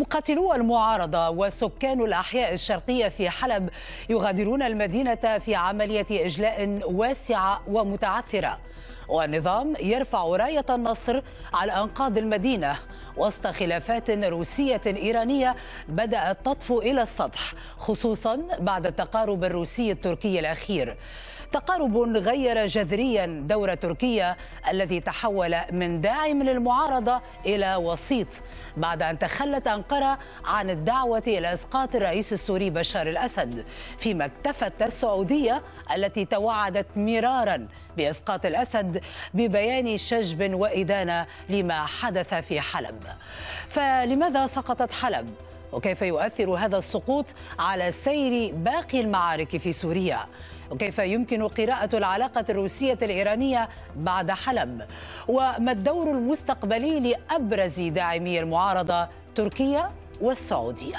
مقاتلو المعارضة وسكان الأحياء الشرقية في حلب يغادرون المدينة في عملية إجلاء واسعة ومتعثرة والنظام يرفع راية النصر على أنقاض المدينة وسط خلافات روسية إيرانية بدأت تطفو إلى السطح خصوصا بعد التقارب الروسي التركي الأخير تقارب غير جذريا دور تركيا الذي تحول من داعم للمعارضة إلى وسيط بعد أن تخلت أنقرة عن الدعوة إلى إسقاط الرئيس السوري بشار الأسد فيما اكتفت السعودية التي توعدت مرارا بإسقاط الأسد ببيان شجب وإدانة لما حدث في حلب فلماذا سقطت حلب؟ وكيف يؤثر هذا السقوط على سير باقي المعارك في سوريا وكيف يمكن قراءة العلاقة الروسية الإيرانية بعد حلب وما الدور المستقبلي لأبرز داعمي المعارضة تركيا والسعودية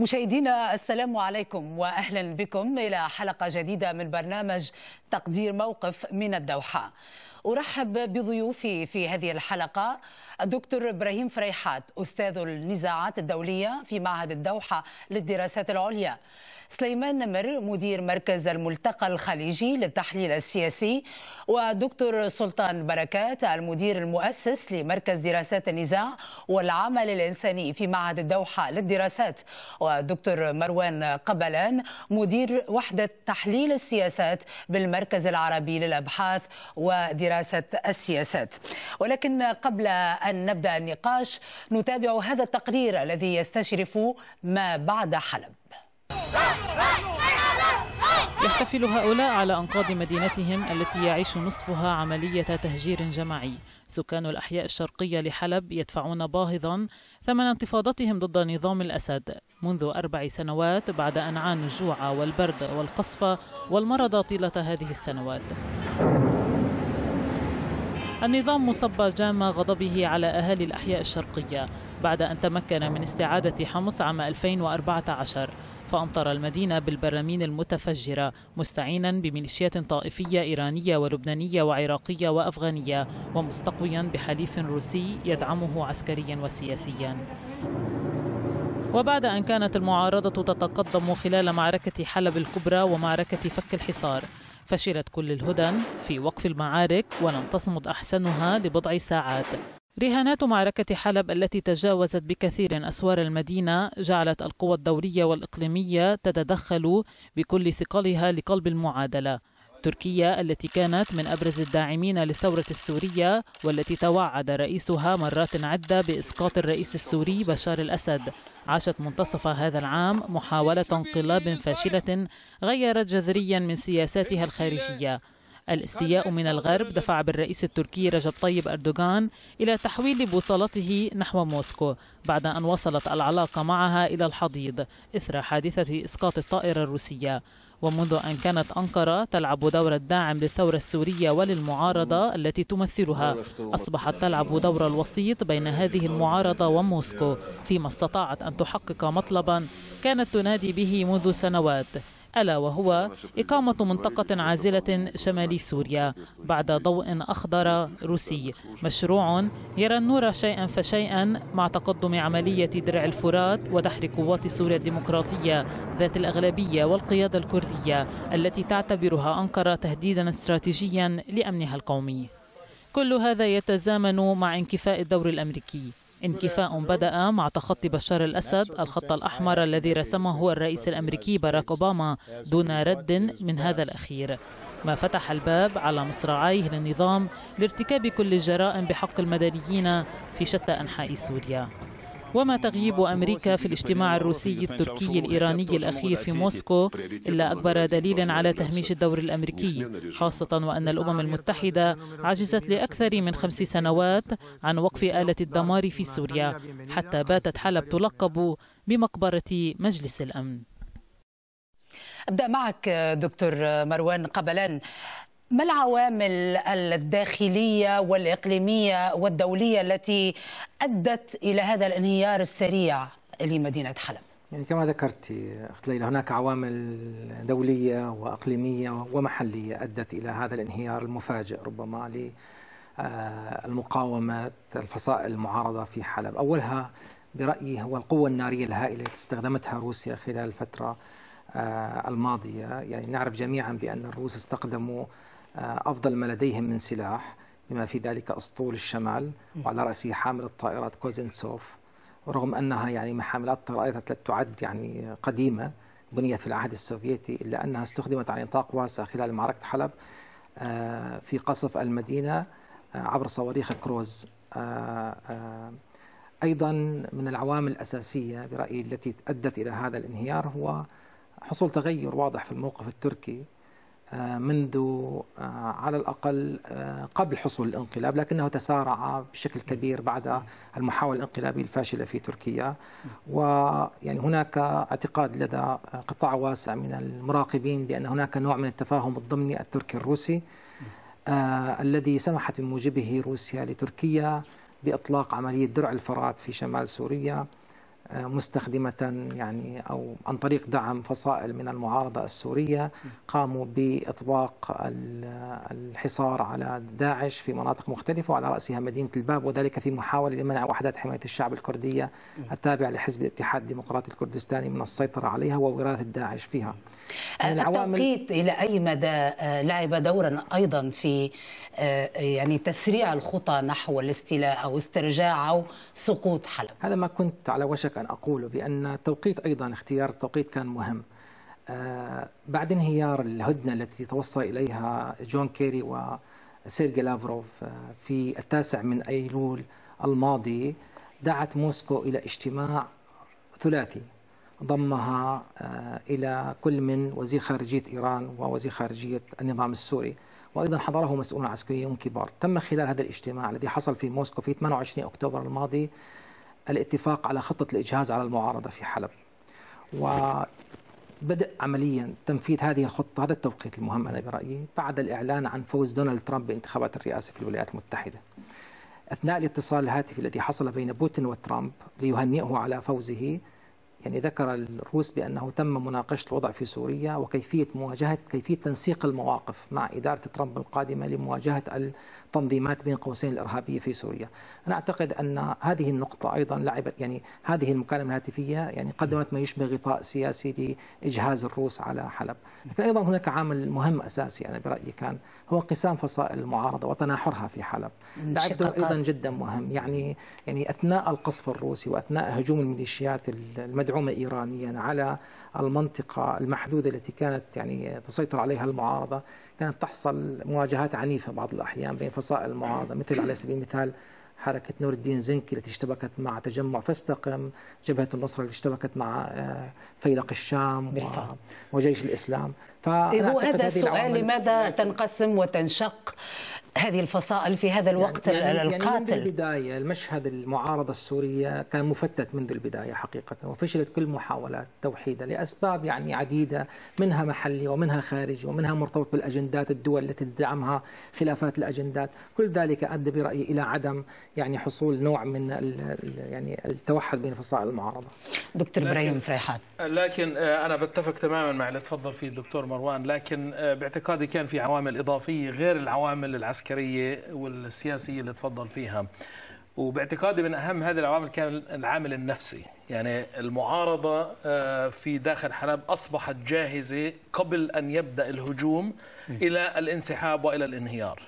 مشاهدينا السلام عليكم واهلا بكم الى حلقه جديده من برنامج تقدير موقف من الدوحه أرحب بضيوفي في هذه الحلقة الدكتور إبراهيم فريحات أستاذ النزاعات الدولية في معهد الدوحة للدراسات العليا سليمان نمر مدير مركز الملتقى الخليجي للتحليل السياسي ودكتور سلطان بركات المدير المؤسس لمركز دراسات النزاع والعمل الإنساني في معهد الدوحة للدراسات ودكتور مروان قبلان مدير وحدة تحليل السياسات بالمركز العربي للأبحاث ودراسات دراسة السياسات ولكن قبل أن نبدأ النقاش نتابع هذا التقرير الذي يستشرف ما بعد حلب يحتفل هؤلاء على أنقاض مدينتهم التي يعيش نصفها عملية تهجير جماعي سكان الأحياء الشرقية لحلب يدفعون باهظا ثمن انتفاضتهم ضد نظام الأسد منذ أربع سنوات بعد أن عانوا الجوع والبرد والقصف والمرض طيلة هذه السنوات النظام مصب جام غضبه على أهالي الأحياء الشرقية بعد أن تمكن من استعادة حمص عام 2014 فأمطر المدينة بالبرامين المتفجرة مستعينا بميليشيات طائفية إيرانية ولبنانية وعراقية وأفغانية ومستقويا بحليف روسي يدعمه عسكريا وسياسيا وبعد أن كانت المعارضة تتقدم خلال معركة حلب الكبرى ومعركة فك الحصار فشلت كل الهدن في وقف المعارك ولم تصمد أحسنها لبضع ساعات رهانات معركة حلب التي تجاوزت بكثير أسوار المدينة جعلت القوى الدولية والإقليمية تتدخل بكل ثقلها لقلب المعادلة تركيا التي كانت من أبرز الداعمين للثورة السورية والتي توعد رئيسها مرات عدة بإسقاط الرئيس السوري بشار الأسد عاشت منتصف هذا العام محاولة انقلاب فاشلة غيرت جذريا من سياساتها الخارجية الاستياء من الغرب دفع بالرئيس التركي رجب طيب أردوغان إلى تحويل بوصلته نحو موسكو بعد أن وصلت العلاقة معها إلى الحضيض إثر حادثة إسقاط الطائرة الروسية ومنذ أن كانت أنقرة تلعب دور الداعم للثورة السورية وللمعارضة التي تمثلها أصبحت تلعب دور الوسيط بين هذه المعارضة وموسكو فيما استطاعت أن تحقق مطلبا كانت تنادي به منذ سنوات ألا وهو إقامة منطقة عازلة شمال سوريا بعد ضوء أخضر روسي مشروع يرى النور شيئا فشيئا مع تقدم عملية درع الفرات ودحر قوات سوريا الديمقراطية ذات الأغلبية والقيادة الكردية التي تعتبرها أنقرة تهديدا استراتيجيا لأمنها القومي كل هذا يتزامن مع انكفاء الدور الأمريكي انكفاء بدأ مع تخطي بشار الأسد الخط الأحمر الذي رسمه الرئيس الأمريكي باراك أوباما دون رد من هذا الأخير ما فتح الباب على مصراعيه للنظام لارتكاب كل الجرائم بحق المدنيين في شتى أنحاء سوريا وما تغييب أمريكا في الاجتماع الروسي التركي الإيراني الأخير في موسكو إلا أكبر دليل على تهميش الدور الأمريكي خاصة وأن الأمم المتحدة عجزت لأكثر من خمس سنوات عن وقف آلة الدمار في سوريا حتى باتت حلب تلقب بمقبرة مجلس الأمن أبدأ معك دكتور مروان قبلان ما العوامل الداخلية والإقليمية والدولية التي أدت إلى هذا الانهيار السريع لمدينة حلب؟ يعني كما ذكرت أخت ليلى هناك عوامل دولية وأقليمية ومحلية أدت إلى هذا الانهيار المفاجئ ربما للمقاومة الفصائل المعارضة في حلب أولها برأيي هو القوة النارية الهائلة التي استخدمتها روسيا خلال الفترة آه، الماضية يعني نعرف جميعا بأن الروس استخدموا آه، أفضل ما لديهم من سلاح بما في ذلك أسطول الشمال وعلى رأسه حامل الطائرات كوزنسوف رغم أنها يعني حاملات طائرات لا تعد يعني قديمة بنيت في العهد السوفيتي إلا أنها استخدمت على نطاق واسع خلال معركة حلب آه، في قصف المدينة آه، عبر صواريخ كروز أيضا من العوامل الأساسية برأيي التي أدت إلى هذا الانهيار هو حصول تغير واضح في الموقف التركي آه، منذ آه، على الأقل آه، قبل حصول الانقلاب لكنه تسارع بشكل كبير بعد المحاولة الانقلابية الفاشلة في تركيا ويعني هناك اعتقاد لدى قطاع واسع من المراقبين بأن هناك نوع من التفاهم الضمني التركي الروسي الذي سمحت بموجبه روسيا لتركيا بإطلاق عملية درع الفرات في شمال سوريا مستخدمة يعني أو عن طريق دعم فصائل من المعارضة السورية قاموا بإطلاق الحصار على داعش في مناطق مختلفة وعلى رأسها مدينة الباب وذلك في محاولة لمنع وحدات حماية الشعب الكردية التابعة لحزب الاتحاد الديمقراطي الكردستاني من السيطرة عليها ووراثة داعش فيها أه، يعني التوقيت إلى أي مدى أه، لعب دورا أيضا في أه، يعني تسريع الخطى نحو الاستيلاء أو استرجاع أو سقوط حلب هذا ما كنت على وشك كان أقوله بأن التوقيت أيضا اختيار التوقيت كان مهم آه، بعد انهيار الهدنة التي توصل إليها جون كيري وسيرجي لافروف آه، في التاسع من أيلول الماضي دعت موسكو إلى اجتماع ثلاثي ضمها آه، إلى كل من وزير خارجية إيران ووزير خارجية النظام السوري وأيضا حضره مسؤولون عسكريون كبار تم خلال هذا الاجتماع الذي حصل في موسكو في 28 أكتوبر الماضي الاتفاق على خطة الإجهاز على المعارضة في حلب وبدأ عمليا تنفيذ هذه الخطة هذا التوقيت المهم أنا برأيي بعد الإعلان عن فوز دونالد ترامب بانتخابات الرئاسة في الولايات المتحدة أثناء الاتصال الهاتفي الذي حصل بين بوتين وترامب ليهنئه على فوزه يعني ذكر الروس بأنه تم مناقشة الوضع في سوريا وكيفية مواجهة كيفية تنسيق المواقف مع إدارة ترامب القادمة لمواجهة تنظيمات بين قوسين الارهابيه في سوريا. انا اعتقد ان هذه النقطه ايضا لعبت يعني هذه المكالمه الهاتفيه يعني قدمت ما يشبه غطاء سياسي لاجهاز الروس على حلب. لكن ايضا هناك عامل مهم اساسي انا يعني برايي كان هو انقسام فصائل المعارضه وتناحرها في حلب. لعبت ايضا جدا مهم يعني يعني اثناء القصف الروسي واثناء هجوم الميليشيات المدعومه ايرانيا على المنطقة المحدودة التي كانت يعني تسيطر عليها المعارضة كانت تحصل مواجهات عنيفة بعض الأحيان بين فصائل المعارضة مثل على سبيل المثال حركة نور الدين زنكي التي اشتبكت مع تجمع فاستقم جبهة النصرة التي اشتبكت مع آه، فيلق الشام وجيش الإسلام هو هذا السؤال لماذا تنقسم وتنشق هذه الفصائل في هذا يعني- الوقت يعني القاتل يعني من البداية المشهد المعارضة السورية كان مفتت منذ البداية حقيقة وفشلت كل محاولات توحيدها لأسباب يعني عديدة منها محلي ومنها خارجي ومنها مرتبط بالأجندات الدول التي تدعمها خلافات الأجندات كل ذلك أدى برأيي إلى عدم يعني حصول نوع من يعني التوحد بين فصائل المعارضة دكتور إبراهيم فريحات لكن آه، أنا بتفق تماما مع اللي تفضل فيه الدكتور مروان لكن آه، باعتقادي كان في عوامل إضافية غير العوامل العسكرية والسياسية اللي تفضل فيها وباعتقادي من أهم هذه العوامل كان العامل النفسي يعني المعارضة آه، في داخل حلب أصبحت جاهزة قبل أن يبدأ الهجوم إلى الانسحاب وإلى الانهيار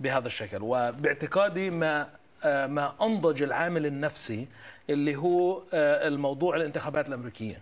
بهذا الشكل وباعتقادي ما آه، ما أنضج العامل النفسي اللي هو آه، الموضوع الانتخابات الامريكيه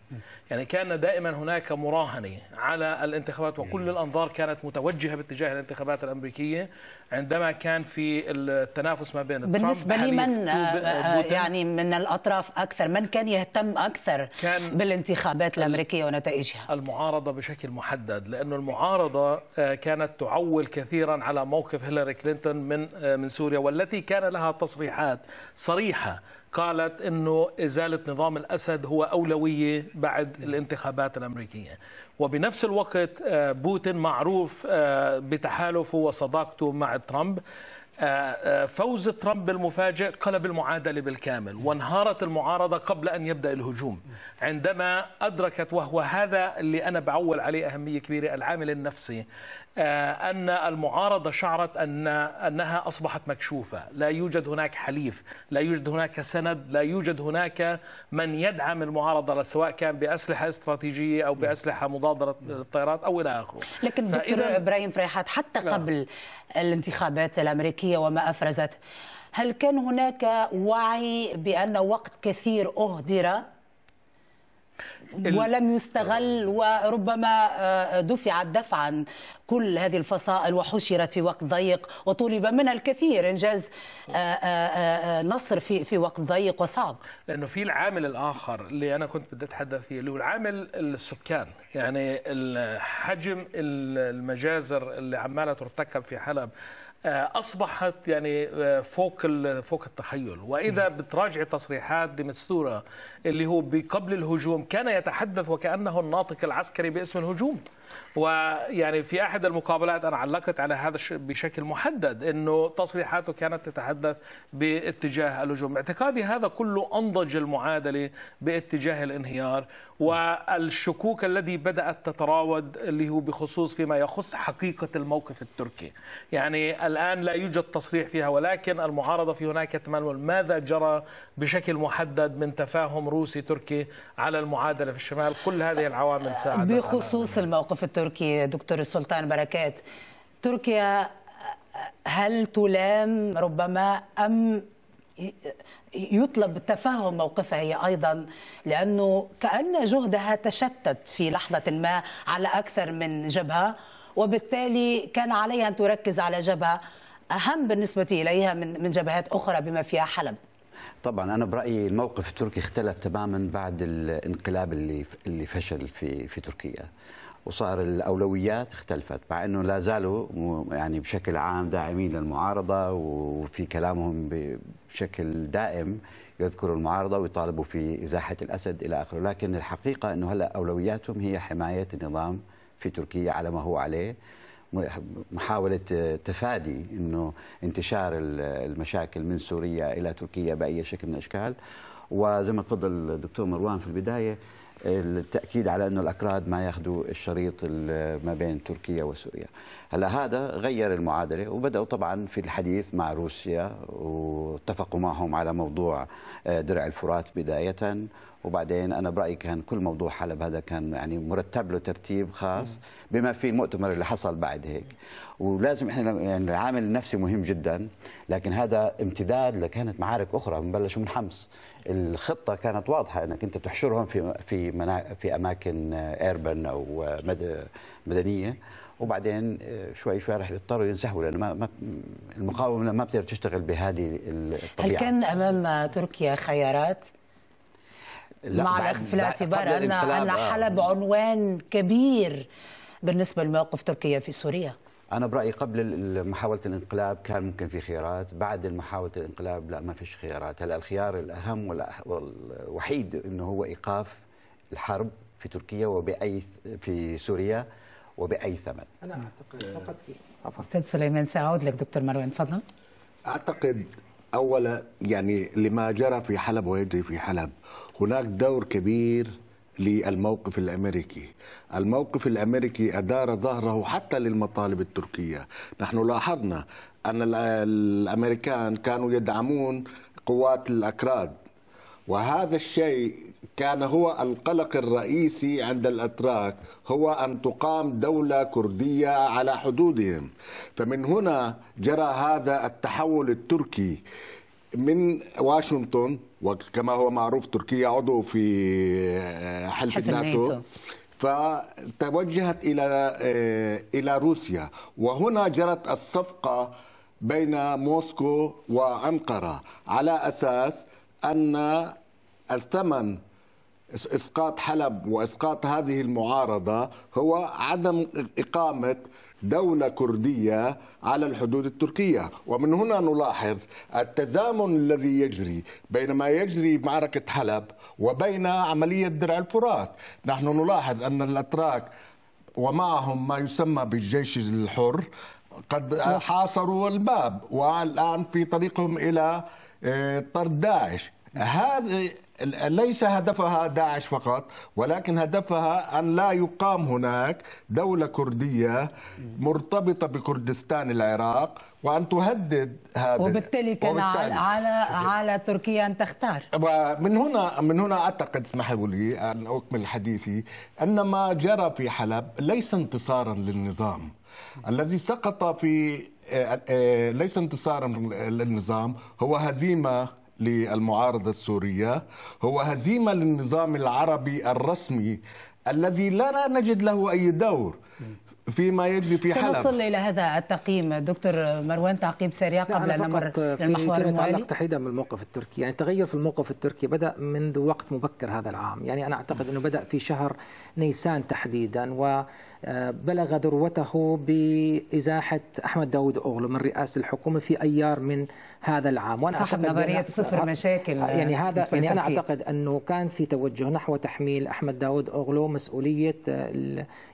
يعني كان دائما هناك مراهنه على الانتخابات وكل الانظار كانت متوجهه باتجاه الانتخابات الامريكيه عندما كان في التنافس ما بين بالنسبه لمن آه، آه، يعني من الاطراف اكثر من كان يهتم اكثر كان بالانتخابات الامريكيه ونتائجها المعارضه بشكل محدد لانه المعارضه كانت تعول كثيرا على موقف هيلاري كلينتون من من سوريا والتي كان لها تصريحات صريحه قالت انه ازاله نظام الاسد هو اولويه بعد الانتخابات الامريكيه وبنفس الوقت آه، بوتين معروف آه، بتحالفه وصداقته مع ترامب آه، آه، فوز ترامب المفاجئ قلب المعادله بالكامل وانهارت المعارضه قبل ان يبدا الهجوم عندما ادركت وهو هذا اللي انا بعول عليه اهميه كبيره العامل النفسي آه، ان المعارضه شعرت ان انها اصبحت مكشوفه، لا يوجد هناك حليف، لا يوجد هناك سند، لا يوجد هناك من يدعم المعارضه سواء كان باسلحه استراتيجيه او باسلحه مضاده للطائرات او الى اخره. لكن دكتور ابراهيم فريحات حتى نعم. قبل الانتخابات الأمريكية وما أفرزته هل كان هناك وعي بأن وقت كثير أهدر ولم يستغل وربما آه، دفعت دفعا كل هذه الفصائل وحشرت في وقت ضيق وطلب منها الكثير انجاز آه، آه، نصر في في وقت ضيق وصعب لانه في العامل الاخر اللي انا كنت بدي اتحدث فيه اللي هو العامل السكان يعني حجم المجازر اللي عماله ترتكب في حلب آه، اصبحت يعني آه، فوق فوق التخيل واذا بتراجع تصريحات ديمستورا اللي هو قبل الهجوم كان يتحدث وكانه الناطق العسكري باسم الهجوم ويعني في احد المقابلات انا علقت على هذا بشكل محدد انه تصريحاته كانت تتحدث باتجاه الهجوم، اعتقادي هذا كله انضج المعادله باتجاه الانهيار والشكوك الذي بدات تتراود اللي هو بخصوص فيما يخص حقيقه الموقف التركي، يعني الان لا يوجد تصريح فيها ولكن المعارضه في هناك تمنول ماذا جرى بشكل محدد من تفاهم روسي تركي على المعادله في الشمال، كل هذه العوامل ساعدت بخصوص الموقف الموقف التركي دكتور السلطان بركات تركيا هل تلام ربما أم يطلب تفهم موقفها هي أيضا لأنه كأن جهدها تشتت في لحظة ما على أكثر من جبهة وبالتالي كان عليها أن تركز على جبهة أهم بالنسبة إليها من من جبهات أخرى بما فيها حلب طبعا انا برايي الموقف التركي اختلف تماما بعد الانقلاب اللي اللي فشل في في تركيا وصار الاولويات اختلفت مع انه لا زالوا يعني بشكل عام داعمين للمعارضه وفي كلامهم بشكل دائم يذكروا المعارضه ويطالبوا في ازاحه الاسد الى اخره، لكن الحقيقه انه هلا اولوياتهم هي حمايه النظام في تركيا على ما هو عليه محاولة تفادي أنه انتشار المشاكل من سوريا إلى تركيا بأي شكل من الأشكال وزي ما تفضل الدكتور مروان في البداية التاكيد على انه الاكراد ما ياخذوا الشريط ما بين تركيا وسوريا هلا هذا غير المعادله وبداوا طبعا في الحديث مع روسيا واتفقوا معهم على موضوع آه، درع الفرات بدايه وبعدين انا برايي كان كل موضوع حلب هذا كان يعني مرتب له ترتيب خاص بما فيه المؤتمر اللي حصل بعد هيك ولازم احنا يعني العامل النفسي مهم جدا لكن هذا امتداد لكانت معارك اخرى بنبلش من حمص الخطه كانت واضحه انك انت تحشرهم في في في اماكن ايربن او مدنيه وبعدين شوي شوي راح يضطروا ينسحبوا لانه ما, ما المقاومه ما بتقدر تشتغل بهذه الطبيعه هل كان امام تركيا خيارات؟ مع الأخذ في الاعتبار أن أن آه. حلب عنوان كبير بالنسبة لموقف تركيا في سوريا أنا برأيي قبل محاولة الانقلاب كان ممكن في خيارات بعد محاولة الانقلاب لا ما فيش خيارات هلا الخيار الأهم والوحيد أنه هو إيقاف الحرب في تركيا وبأي في سوريا وبأي ثمن أنا أعتقد أه، فقط أستاذ سليمان سأعود لك دكتور مروان تفضل أعتقد أولا يعني لما جرى في حلب ويجري في حلب هناك دور كبير للموقف الامريكي. الموقف الامريكي ادار ظهره حتى للمطالب التركيه. نحن لاحظنا ان الامريكان كانوا يدعمون قوات الاكراد وهذا الشيء كان هو القلق الرئيسي عند الاتراك هو ان تقام دوله كرديه على حدودهم فمن هنا جرى هذا التحول التركي من واشنطن وكما هو معروف تركيا عضو في آه، حلف, حلف الناتو. فتوجهت الى آه، الى روسيا وهنا جرت الصفقه بين موسكو وانقره على اساس ان الثمن اسقاط حلب واسقاط هذه المعارضه هو عدم اقامه دولة كردية على الحدود التركية ومن هنا نلاحظ التزامن الذي يجري بين ما يجري معركة حلب وبين عملية درع الفرات نحن نلاحظ أن الأتراك ومعهم ما يسمى بالجيش الحر قد نعم. حاصروا الباب والآن في طريقهم إلى آه، طرد داعش هذه ليس هدفها داعش فقط ولكن هدفها ان لا يقام هناك دوله كرديه مرتبطه بكردستان العراق وان تهدد هذا وبالتالي كان وبالتالي على على تركيا ان تختار ومن هنا من هنا اعتقد اسمحوا لي ان اكمل حديثي ان ما جرى في حلب ليس انتصارا للنظام الذي سقط في آه، آه، ليس انتصارا للنظام هو هزيمه للمعارضة السورية هو هزيمة للنظام العربي الرسمي الذي لا نجد له أي دور فيما يجري في حلب سنصل إلى هذا التقييم دكتور مروان تعقيب سريع قبل أن نمر للمحور الموالي يتعلق تحديدا بالموقف التركي يعني تغير في الموقف التركي بدأ منذ وقت مبكر هذا العام يعني أنا أعتقد أنه بدأ في شهر نيسان تحديدا و بلغ ذروته بإزاحة أحمد داود أوغلو من رئاسة الحكومة في أيار من هذا العام وانا صاحب نظريه يعني صفر مشاكل يعني هذا يعني انا اعتقد انه كان في توجه نحو تحميل احمد داود اوغلو مسؤوليه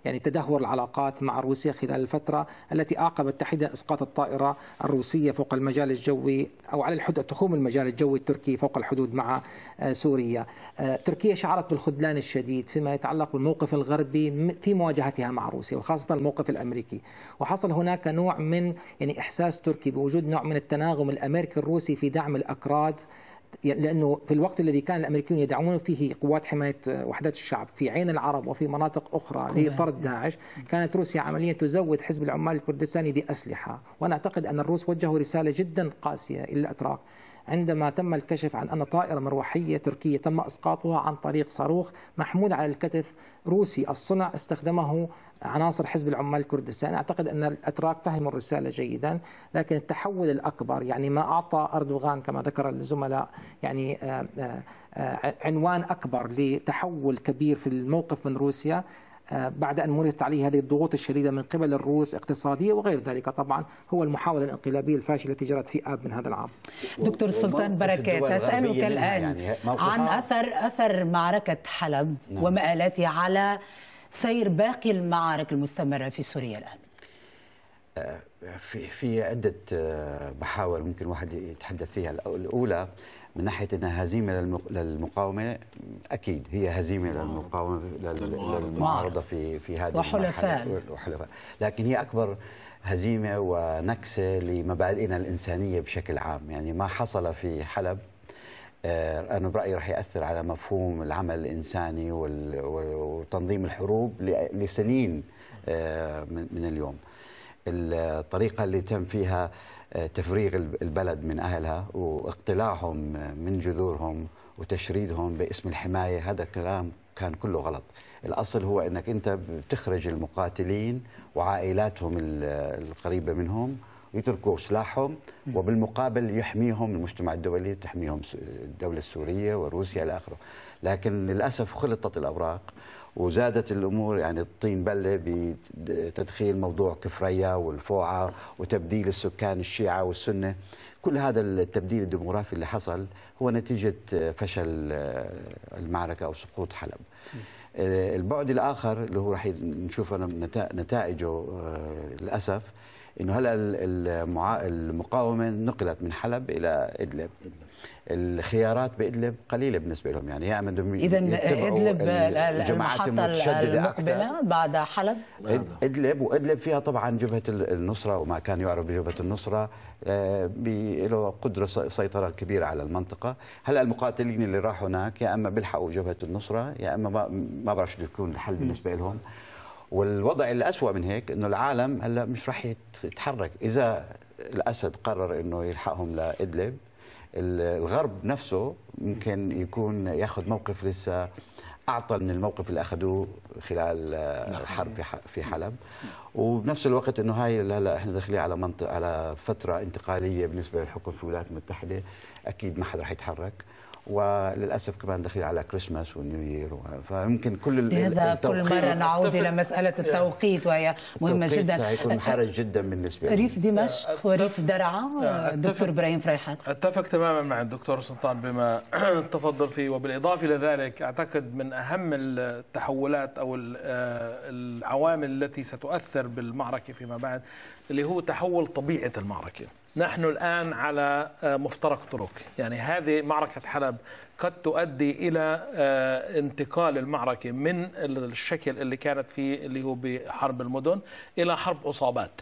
يعني تدهور العلاقات مع روسيا خلال الفتره التي اعقبت تحديدا اسقاط الطائره الروسيه فوق المجال الجوي او على الحدود تخوم المجال الجوي التركي فوق الحدود مع آه، سوريا. آه، تركيا شعرت بالخذلان الشديد فيما يتعلق بالموقف الغربي في مواجهتها مع روسيا وخاصه الموقف الامريكي وحصل هناك نوع من يعني احساس تركي بوجود نوع من التناغم الامريكي الامريكي الروسي في دعم الاكراد يعني لانه في الوقت الذي كان الامريكيون يدعمون فيه قوات حمايه وحدات الشعب في عين العرب وفي مناطق اخرى لطرد داعش كانت روسيا عمليا تزود حزب العمال الكردستاني باسلحه وانا اعتقد ان الروس وجهوا رساله جدا قاسيه الى الاتراك عندما تم الكشف عن أن طائرة مروحية تركية تم إسقاطها عن طريق صاروخ محمول على الكتف روسي الصنع استخدمه عناصر حزب العمال الكردستاني أعتقد أن الأتراك فهموا الرسالة جيدا لكن التحول الأكبر يعني ما أعطى أردوغان كما ذكر الزملاء يعني آه، آه، آه، عنوان أكبر لتحول كبير في الموقف من روسيا بعد أن مورست عليه هذه الضغوط الشديدة من قبل الروس اقتصادية وغير ذلك طبعا هو المحاولة الانقلابية الفاشلة التي جرت في آب من هذا العام دكتور سلطان بركات أسألك الآن يعني عن أثر أثر معركة حلب نعم. ومآلاتها على سير باقي المعارك المستمرة في سوريا الآن في في عده آه، محاور ممكن الواحد يتحدث فيها الاولى من ناحيه انها هزيمه للمقاومه اكيد هي هزيمه نعم. للمقاومه نعم. نعم. للمعارضه في في هذه وحلفاء وحلفاء لكن هي اكبر هزيمه ونكسه لمبادئنا الانسانيه بشكل عام يعني ما حصل في حلب آه، أنا برأيي راح يأثر على مفهوم العمل الإنساني وتنظيم الحروب لسنين آه، من اليوم الطريقة اللي تم فيها آه، تفريغ البلد من أهلها واقتلاعهم آه، من جذورهم وتشريدهم باسم الحماية هذا كلام كان كله غلط الأصل هو أنك أنت بتخرج المقاتلين وعائلاتهم القريبة منهم يتركوا سلاحهم وبالمقابل يحميهم المجتمع الدولي تحميهم الدولة السورية وروسيا إلى آخره لكن للأسف خلطت الأوراق وزادت الامور يعني الطين بله بتدخيل موضوع كفريه والفوعه وتبديل السكان الشيعه والسنه كل هذا التبديل الديموغرافي اللي حصل هو نتيجه فشل آه، المعركه او سقوط حلب آه، البعد الاخر اللي هو راح نشوف نتائجه آه، للاسف انه هلا المقاومه نقلت من حلب الى ادلب الخيارات بادلب قليله بالنسبه لهم يعني يا اما بدهم اذا ادلب الجماعات المتشدده اكثر بعد حلب ادلب وادلب فيها طبعا جبهه النصره وما كان يعرف بجبهه النصره آه، له قدره سيطره كبيره على المنطقه هلا المقاتلين اللي راحوا هناك يا اما بيلحقوا جبهه النصره يا اما ما بعرف شو يكون الحل بالنسبه لهم والوضع الأسوأ من هيك انه العالم هلا مش راح يتحرك اذا الاسد قرر انه يلحقهم لادلب الغرب نفسه ممكن يكون ياخذ موقف لسه اعطى من الموقف اللي اخذوه خلال الحرب آه، نعم. في حلب وبنفس الوقت انه هاي هلا احنا داخلين على منطقه على فتره انتقاليه بالنسبه للحكم في الولايات المتحده اكيد ما حدا رح يتحرك وللاسف كمان داخلين على كريسماس ونيو يير فيمكن كل لهذا كل مره نعود الى مساله التوقيت وهي مهمه التوقيت جدا هيكون حرج جدا بالنسبه لي ريف دمشق وريف درعا دكتور ابراهيم فريحات اتفق تماما مع الدكتور سلطان بما تفضل فيه وبالاضافه الى ذلك اعتقد من اهم التحولات او آه، العوامل التي ستؤثر بالمعركه فيما بعد اللي هو تحول طبيعه المعركه نحن الآن على آه، مفترق طرق يعني هذه معركة حلب قد تؤدي إلى آه، انتقال المعركة من الشكل اللي كانت فيه اللي هو بحرب المدن إلى حرب عصابات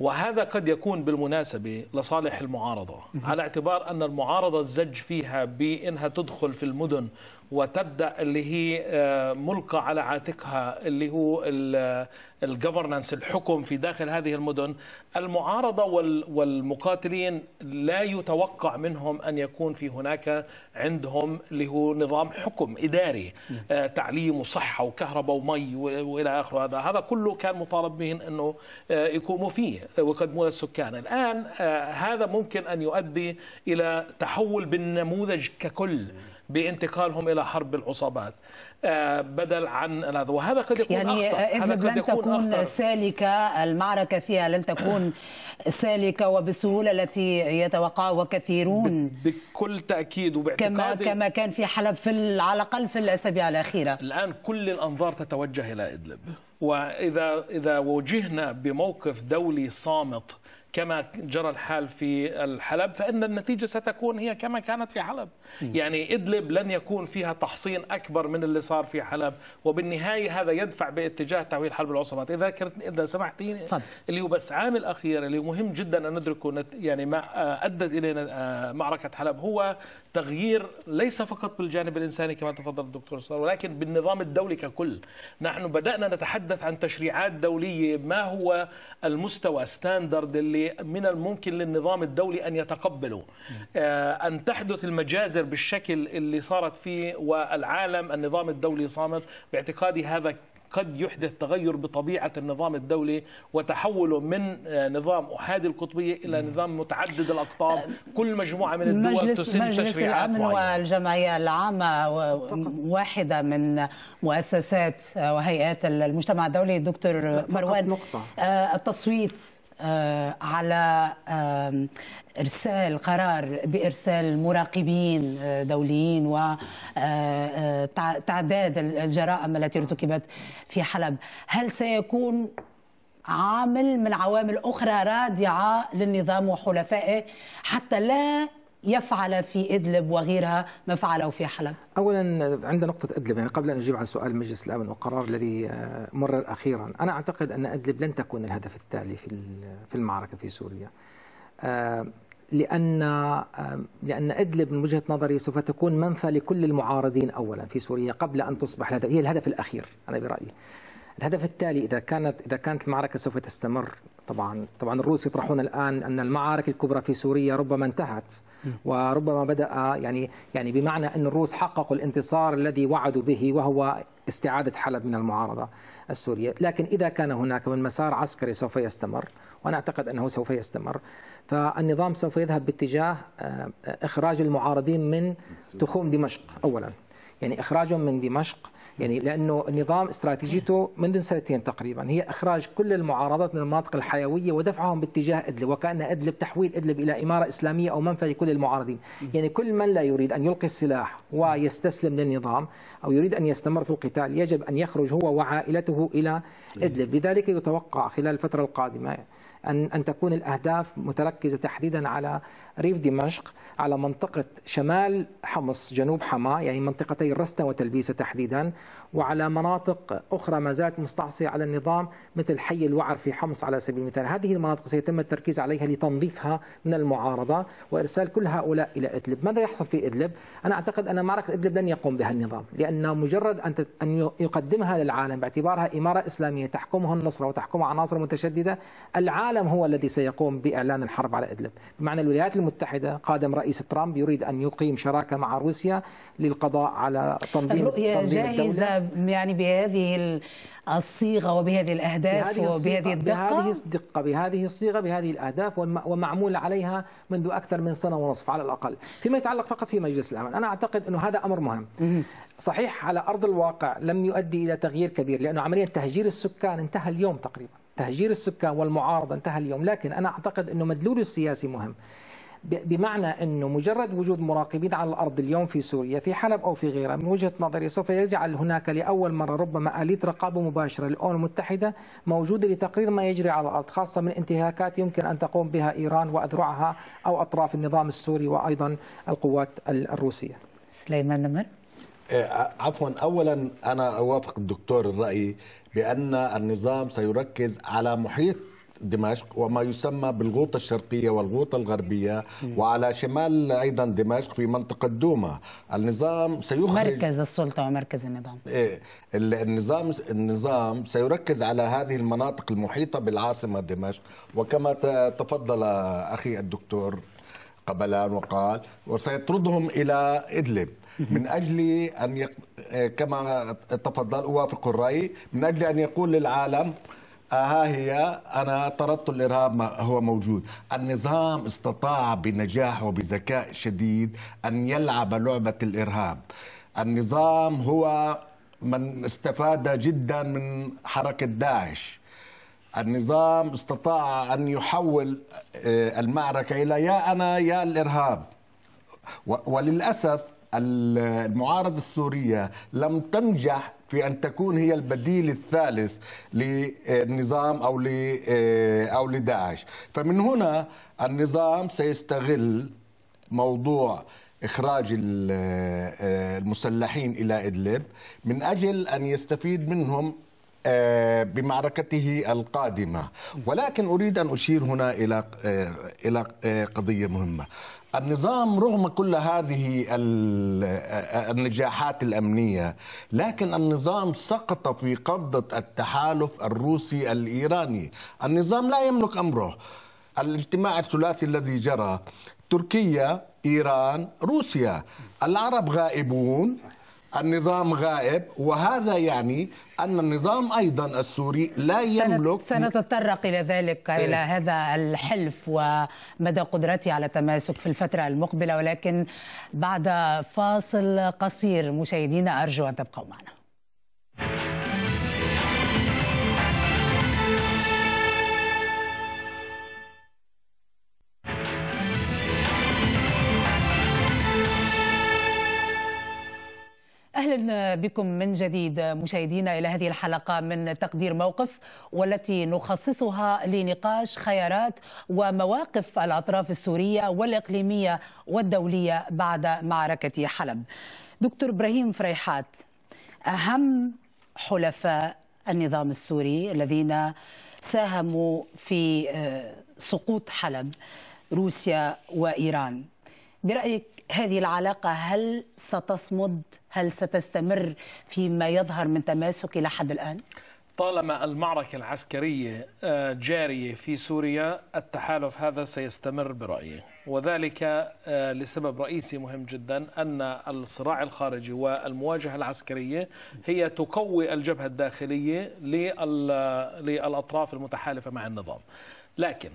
وهذا قد يكون بالمناسبة لصالح المعارضة على اعتبار أن المعارضة الزج فيها بأنها تدخل في المدن وتبدا اللي هي آه، ملقى على عاتقها اللي هو الجفرنس آه، الحكم في داخل هذه المدن المعارضه والمقاتلين لا يتوقع منهم ان يكون في هناك عندهم اللي هو نظام حكم اداري آه، تعليم وصحه وكهرباء ومي والى اخره هذا هذا كله كان مطالب بهم انه يقوموا فيه ويقدموا للسكان الان هذا ممكن ان يؤدي الى تحول بالنموذج ككل بانتقالهم الى حرب العصابات آه، بدل عن هذا وهذا قد يكون يعني أخطر. إدلب لن تكون أخطر. سالكه المعركه فيها لن تكون سالكه وبالسهوله التي يتوقعها كثيرون بكل تاكيد وباعتقادي كما كما كان في حلب في على الاقل في الاسابيع الاخيره الان كل الانظار تتوجه الى ادلب واذا اذا وجهنا بموقف دولي صامت كما جرى الحال في الحلب فإن النتيجة ستكون هي كما كانت في حلب يعني إدلب لن يكون فيها تحصين أكبر من اللي صار في حلب وبالنهاية هذا يدفع باتجاه تحويل حلب العصابات إذا كرت إذا سمحتيني اللي هو بس عامل الأخير اللي مهم جدا أن ندركه يعني ما آه، أدت إليه آه، معركة حلب هو تغيير ليس فقط بالجانب الإنساني كما تفضل الدكتور صار ولكن بالنظام الدولي ككل نحن بدأنا نتحدث عن تشريعات دولية ما هو المستوى ستاندرد اللي من الممكن للنظام الدولي أن يتقبله آه، أن تحدث المجازر بالشكل اللي صارت فيه والعالم النظام الدولي صامت باعتقادي هذا قد يحدث تغير بطبيعة النظام الدولي وتحوله من آه، نظام أحادي القطبية إلى نظام متعدد الأقطاب كل مجموعة من الدول مجلس تسن مجلس تشريعات الأمن معينة. والجمعية العامة واحدة من مؤسسات آه، وهيئات المجتمع الدولي دكتور مروان نقطة. التصويت آه، على ارسال قرار بارسال مراقبين آه، دوليين وتعداد آه، الجرائم التي ارتكبت في حلب هل سيكون عامل من عوامل اخرى رادعه للنظام وحلفائه حتى لا يفعل في إدلب وغيرها ما فعله في حلب؟ أولا عند نقطة إدلب يعني قبل أن أجيب عن سؤال مجلس الأمن والقرار الذي آه، مرر أخيرا أنا أعتقد أن إدلب لن تكون الهدف التالي في المعركة في سوريا آه، لأن آه، لأن إدلب من وجهة نظري سوف تكون منفى لكل المعارضين أولا في سوريا قبل أن تصبح الهدف هي الهدف الأخير أنا برأيي الهدف التالي إذا كانت إذا كانت المعركة سوف تستمر طبعا طبعا الروس يطرحون الآن أن المعارك الكبرى في سوريا ربما انتهت وربما بدأ يعني يعني بمعنى أن الروس حققوا الانتصار الذي وعدوا به وهو استعادة حلب من المعارضة السورية لكن إذا كان هناك من مسار عسكري سوف يستمر وأنا أعتقد أنه سوف يستمر فالنظام سوف يذهب باتجاه آه، إخراج المعارضين من تخوم دمشق أولا يعني إخراجهم من دمشق يعني لانه النظام استراتيجيته منذ سنتين تقريبا هي اخراج كل المعارضات من المناطق الحيويه ودفعهم باتجاه ادلب وكان ادلب تحويل ادلب الى اماره اسلاميه او منفى لكل المعارضين يعني كل من لا يريد ان يلقي السلاح ويستسلم للنظام او يريد ان يستمر في القتال يجب ان يخرج هو وعائلته الى ادلب لذلك يتوقع خلال الفتره القادمه ان ان تكون الاهداف متركزه تحديدا على ريف دمشق على منطقة شمال حمص جنوب حما يعني منطقتي الرستة وتلبيسة تحديدا وعلى مناطق أخرى ما زالت مستعصية على النظام مثل حي الوعر في حمص على سبيل المثال هذه المناطق سيتم التركيز عليها لتنظيفها من المعارضة وإرسال كل هؤلاء إلى إدلب ماذا يحصل في إدلب؟ أنا أعتقد أن معركة إدلب لن يقوم بها النظام لأن مجرد أن أن يقدمها للعالم باعتبارها إمارة إسلامية تحكمها النصرة وتحكمها عناصر متشددة العالم هو الذي سيقوم بإعلان الحرب على إدلب بمعنى الولايات المتحدة قادم رئيس ترامب يريد أن يقيم شراكة مع روسيا للقضاء على تنظيم الرؤية تنظيم جاهزة الدولة. يعني بهذه الصيغة وبهذه الأهداف بهذه وبهذه الدقة بهذه الدقة بهذه الصيغة بهذه الأهداف ومعمول عليها منذ أكثر من سنة ونصف على الأقل فيما يتعلق فقط في مجلس الأمن أنا أعتقد أنه هذا أمر مهم صحيح على أرض الواقع لم يؤدي إلى تغيير كبير لأنه عملية تهجير السكان انتهى اليوم تقريبا تهجير السكان والمعارضة انتهى اليوم لكن أنا أعتقد أنه مدلول السياسي مهم بمعنى أنه مجرد وجود مراقبين على الأرض اليوم في سوريا في حلب أو في غيرها من وجهة نظري سوف يجعل هناك لأول مرة ربما آلية رقابة مباشرة للأمم المتحدة موجودة لتقرير ما يجري على الأرض خاصة من انتهاكات يمكن أن تقوم بها إيران وأذرعها أو أطراف النظام السوري وأيضا القوات الروسية سليمان نمر إيه، عفوا أولا أنا أوافق الدكتور الرأي بأن النظام سيركز على محيط دمشق وما يسمى بالغوطة الشرقية والغوطة الغربية وعلى شمال أيضا دمشق في منطقة دوما النظام سيخرج مركز السلطة ومركز النظام إيه، النظام النظام سيركز على هذه المناطق المحيطة بالعاصمة دمشق وكما تفضل أخي الدكتور قبلان وقال وسيطردهم إلى إدلب من اجل ان يق... إيه، كما تفضل اوافق الراي من اجل ان يقول للعالم آه، ها هي أنا طردت الإرهاب ما هو موجود النظام استطاع بنجاح وبذكاء شديد أن يلعب لعبة الإرهاب النظام هو من استفاد جدا من حركة داعش النظام استطاع أن يحول آه، المعركة إلى يا أنا يا الإرهاب وللأسف المعارضة السورية لم تنجح في ان تكون هي البديل الثالث للنظام او آه، او لداعش فمن هنا النظام سيستغل موضوع اخراج آه، المسلحين الى ادلب من اجل ان يستفيد منهم آه، بمعركته القادمة ولكن أريد أن أشير هنا إلى آه، إلى آه، قضية مهمة النظام رغم كل هذه النجاحات الأمنية لكن النظام سقط في قبضة التحالف الروسي الإيراني النظام لا يملك أمره الاجتماع الثلاثي الذي جرى تركيا إيران روسيا العرب غائبون النظام غائب وهذا يعني أن النظام أيضا السوري لا يملك سنتطرق إلى ذلك إيه؟ إلى هذا الحلف ومدى قدرته على التماسك في الفترة المقبلة ولكن بعد فاصل قصير مشاهدينا أرجو أن تبقوا معنا أهلا بكم من جديد مشاهدينا إلى هذه الحلقة من تقدير موقف والتي نخصصها لنقاش خيارات ومواقف الأطراف السورية والإقليمية والدولية بعد معركة حلب دكتور إبراهيم فريحات أهم حلفاء النظام السوري الذين ساهموا في آه، سقوط حلب روسيا وإيران برأيك هذه العلاقة هل ستصمد هل ستستمر فيما يظهر من تماسك إلى حد الآن؟ طالما المعركة العسكرية آه، جارية في سوريا التحالف هذا سيستمر برأيي وذلك آه، لسبب رئيسي مهم جدا أن الصراع الخارجي والمواجهة العسكرية هي تقوي الجبهة الداخلية للأطراف المتحالفة مع النظام لكن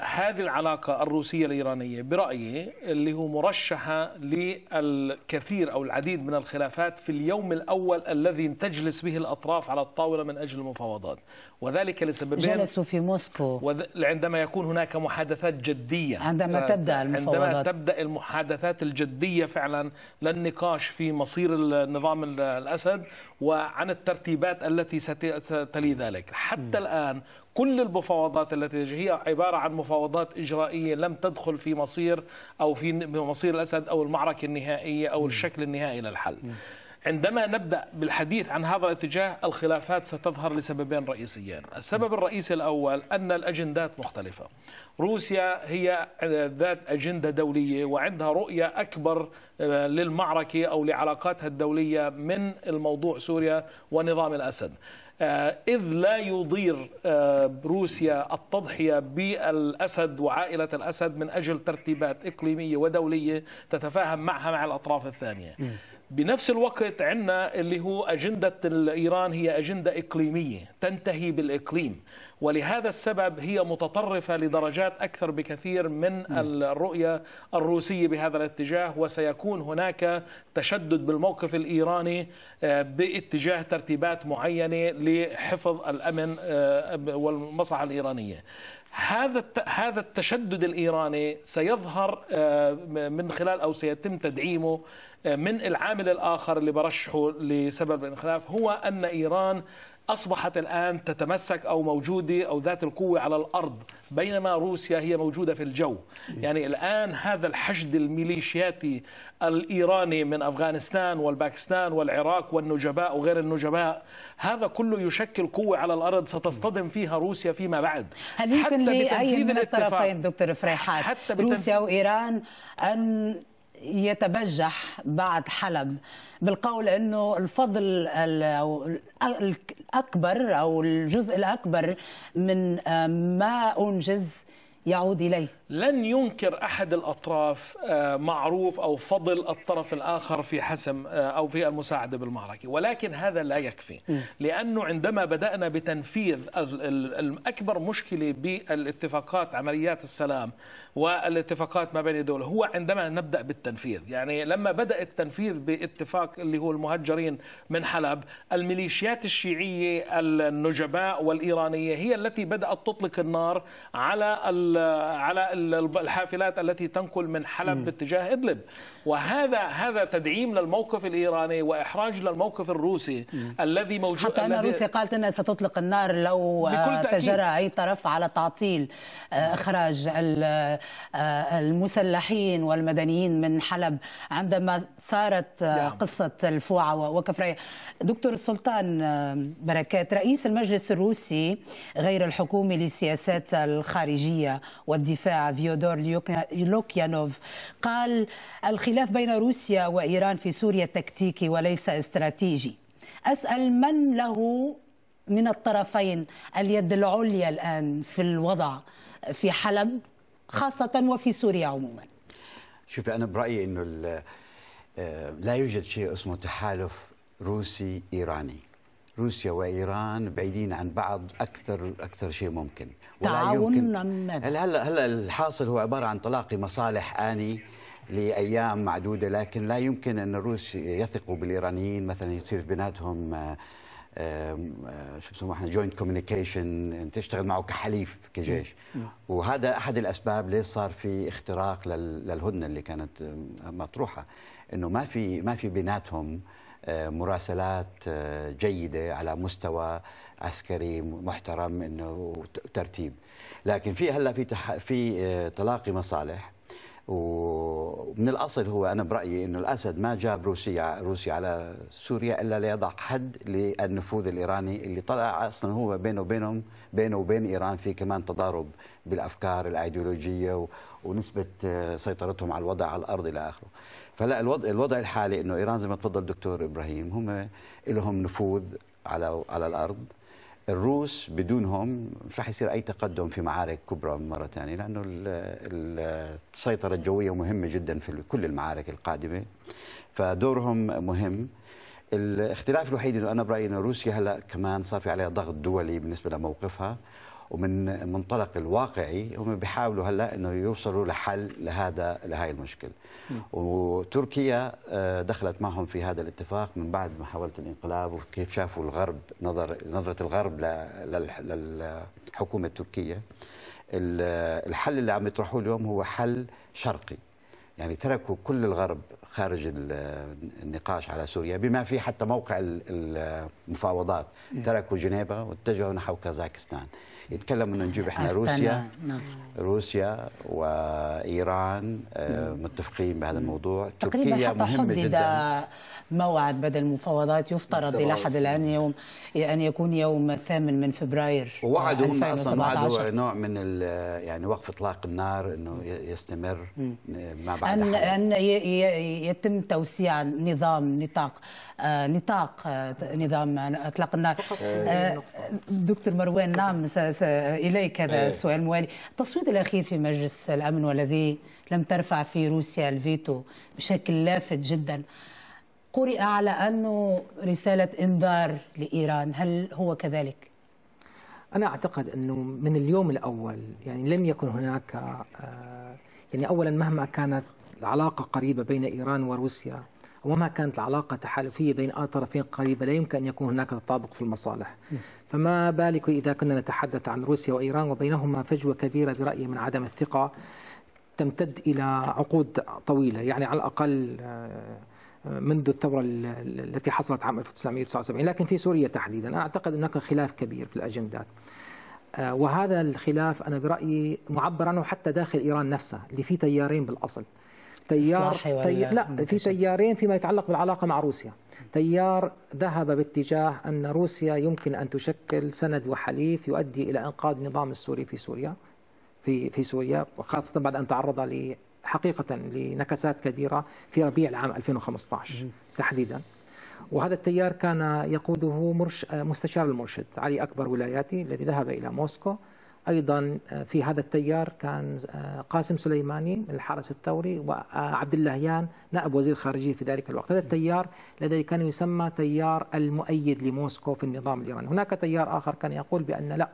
هذه العلاقة الروسية الإيرانية برأيي اللي هو مرشحة للكثير أو العديد من الخلافات في اليوم الأول الذي تجلس به الأطراف على الطاولة من أجل المفاوضات وذلك لسببين جلسوا في موسكو عندما يكون هناك محادثات جدية عندما آه، تبدأ المفاوضات عندما تبدأ المحادثات الجدية فعلا للنقاش في مصير النظام الأسد وعن الترتيبات التي ستلي ذلك حتى م. الآن كل المفاوضات التي هي عبارة عن مفاوضات إجرائية لم تدخل في مصير أو في مصير الأسد أو المعركة النهائية أو الشكل النهائي للحل عندما نبدأ بالحديث عن هذا الاتجاه الخلافات ستظهر لسببين رئيسيين السبب الرئيسي الأول أن الأجندات مختلفة روسيا هي ذات أجندة دولية وعندها رؤية أكبر آه، للمعركة أو لعلاقاتها الدولية من الموضوع سوريا ونظام الأسد آه، إذ لا يضير آه، روسيا التضحية بالأسد وعائلة الأسد من أجل ترتيبات إقليمية ودولية تتفاهم معها مع الأطراف الثانية بنفس الوقت عندنا اللي هو أجندة إيران هي أجندة إقليمية تنتهي بالإقليم ولهذا السبب هي متطرفة لدرجات أكثر بكثير من الرؤية الروسية بهذا الاتجاه وسيكون هناك تشدد بالموقف الإيراني آه، باتجاه ترتيبات معينة لحفظ الأمن آه، والمصلحة الإيرانية هذا هذا التشدد الايراني سيظهر آه، من خلال او سيتم تدعيمه من العامل الاخر اللي برشحه لسبب الانخلاف هو ان ايران أصبحت الآن تتمسك أو موجودة أو ذات القوة على الأرض بينما روسيا هي موجودة في الجو يعني الآن هذا الحشد الميليشياتي الإيراني من أفغانستان والباكستان والعراق والنجباء وغير النجباء هذا كله يشكل قوة على الأرض ستصطدم فيها روسيا فيما بعد هل يمكن لأي من الطرفين دكتور فريحات حتى روسيا وإيران أن يتبجح بعد حلب بالقول انه الفضل الاكبر او الجزء الاكبر من آه، ما انجز يعود إليه لن ينكر أحد الأطراف آه، معروف أو فضل الطرف الآخر في حسم آه، أو في المساعدة بالمعركة ولكن هذا لا يكفي لأنه عندما بدأنا بتنفيذ أكبر مشكلة بالاتفاقات عمليات السلام والاتفاقات ما بين الدول هو عندما نبدأ بالتنفيذ يعني لما بدأ التنفيذ باتفاق اللي هو المهجرين من حلب الميليشيات الشيعية النجباء والإيرانية هي التي بدأت تطلق النار على على الحافلات التي تنقل من حلب باتجاه إدلب وهذا هذا تدعيم للموقف الإيراني وإحراج للموقف الروسي م. الذي موجود حتى أن روسيا قالت أنها ستطلق النار لو آه، تجرى أي طرف على تعطيل آه، إخراج آه، المسلحين والمدنيين من حلب عندما ثارت نعم. قصة الفوعة وكفرية دكتور سلطان آه، بركات رئيس المجلس الروسي غير الحكومي لسياسات الخارجية والدفاع فيودور لوكيانوف قال الخلاف بين روسيا وإيران في سوريا تكتيكي وليس استراتيجي أسأل من له من الطرفين اليد العليا الآن في الوضع في حلب خاصة وفي سوريا عموما شوفي أنا برأيي أنه آه، لا يوجد شيء اسمه تحالف روسي ايراني روسيا وايران بعيدين عن بعض اكثر اكثر شيء ممكن ولا يمكن هلا هلا هل الحاصل هو عباره عن تلاقي مصالح اني لايام معدوده لكن لا يمكن ان الروس يثقوا بالايرانيين مثلا يصير بيناتهم آه، آه، شو بسموه احنا جوينت كوميونيكيشن تشتغل معه كحليف كجيش وهذا احد الاسباب ليش صار في اختراق للهدنه اللي كانت مطروحه انه ما في ما في بيناتهم آه، مراسلات آه، جيده على مستوى عسكري محترم انه ترتيب لكن في هلا في تح... في آه، تلاقي مصالح ومن الاصل هو انا برايي انه الاسد ما جاب روسيا روسيا على سوريا الا ليضع حد للنفوذ الايراني اللي طلع اصلا هو بينه وبينهم بينه وبين ايران في كمان تضارب بالافكار الايديولوجيه ونسبه سيطرتهم على الوضع على الارض الى اخره. فلا الوضع الوضع الحالي انه ايران زي ما تفضل دكتور ابراهيم هم لهم نفوذ على على الارض الروس بدونهم مش راح يصير اي تقدم في معارك كبرى مره ثانيه لانه السيطره الجويه مهمه جدا في كل المعارك القادمه فدورهم مهم الاختلاف الوحيد انه انا برايي انه روسيا هلا كمان صار في عليها ضغط دولي بالنسبه لموقفها ومن منطلق الواقعي هم بيحاولوا هلا انه يوصلوا لحل لهذا لهي المشكله وتركيا آه، دخلت معهم في هذا الاتفاق من بعد محاوله الانقلاب وكيف شافوا الغرب نظر نظره الغرب للحكومه التركيه الحل اللي عم يطرحوه اليوم هو حل شرقي يعني تركوا كل الغرب خارج النقاش على سوريا بما في حتى موقع المفاوضات تركوا جنيبا واتجهوا نحو كازاكستان يتكلم انه نجيب احنا أستنى. روسيا نعم. روسيا وايران آه، متفقين بهذا الموضوع تركيا مهمه جدا موعد بدل المفاوضات يفترض الى حد الان يوم ان يكون يوم الثامن من فبراير وعدوا اصلا وعدوا نوع من يعني وقف اطلاق النار انه يستمر ما بعد ان ان يتم توسيع نظام نطاق آه، نطاق آه، نظام اطلاق النار دكتور مروان نعم إليك هذا أيه. السؤال موالي التصويت الأخير في مجلس الأمن والذي لم ترفع فيه روسيا الفيتو بشكل لافت جدا قرئ على أنه رسالة إنذار لإيران هل هو كذلك؟ أنا أعتقد أنه من اليوم الأول يعني لم يكن هناك آه، يعني أولا مهما كانت العلاقة قريبة بين إيران وروسيا وما كانت العلاقة تحالفية بين الطرفين قريبة لا يمكن أن يكون هناك تطابق في المصالح فما بالك إذا كنا نتحدث عن روسيا وإيران وبينهما فجوة كبيرة برأيي من عدم الثقة تمتد إلى عقود طويلة يعني على الأقل آه، منذ الثورة التي حصلت عام 1979 لكن في سوريا تحديدا أنا أعتقد هناك خلاف كبير في الأجندات آه، وهذا الخلاف أنا برأيي معبر عنه حتى داخل إيران نفسها اللي فيه تيارين بالأصل تيار تي... لا في تيارين فيما يتعلق بالعلاقه مع روسيا تيار ذهب باتجاه ان روسيا يمكن ان تشكل سند وحليف يؤدي الى انقاذ النظام السوري في سوريا في في سوريا وخاصه بعد ان تعرض ل حقيقه لنكسات كبيره في ربيع العام 2015 تحديدا وهذا التيار كان يقوده مرش... مستشار المرشد علي اكبر ولاياتي الذي ذهب الى موسكو ايضا آه، في هذا التيار كان آه، قاسم سليماني من الحرس الثوري وعبد آه، اللهيان نائب وزير الخارجيه في ذلك الوقت، هذا التيار الذي كان يسمى تيار المؤيد لموسكو في النظام الايراني، هناك تيار اخر كان يقول بان لا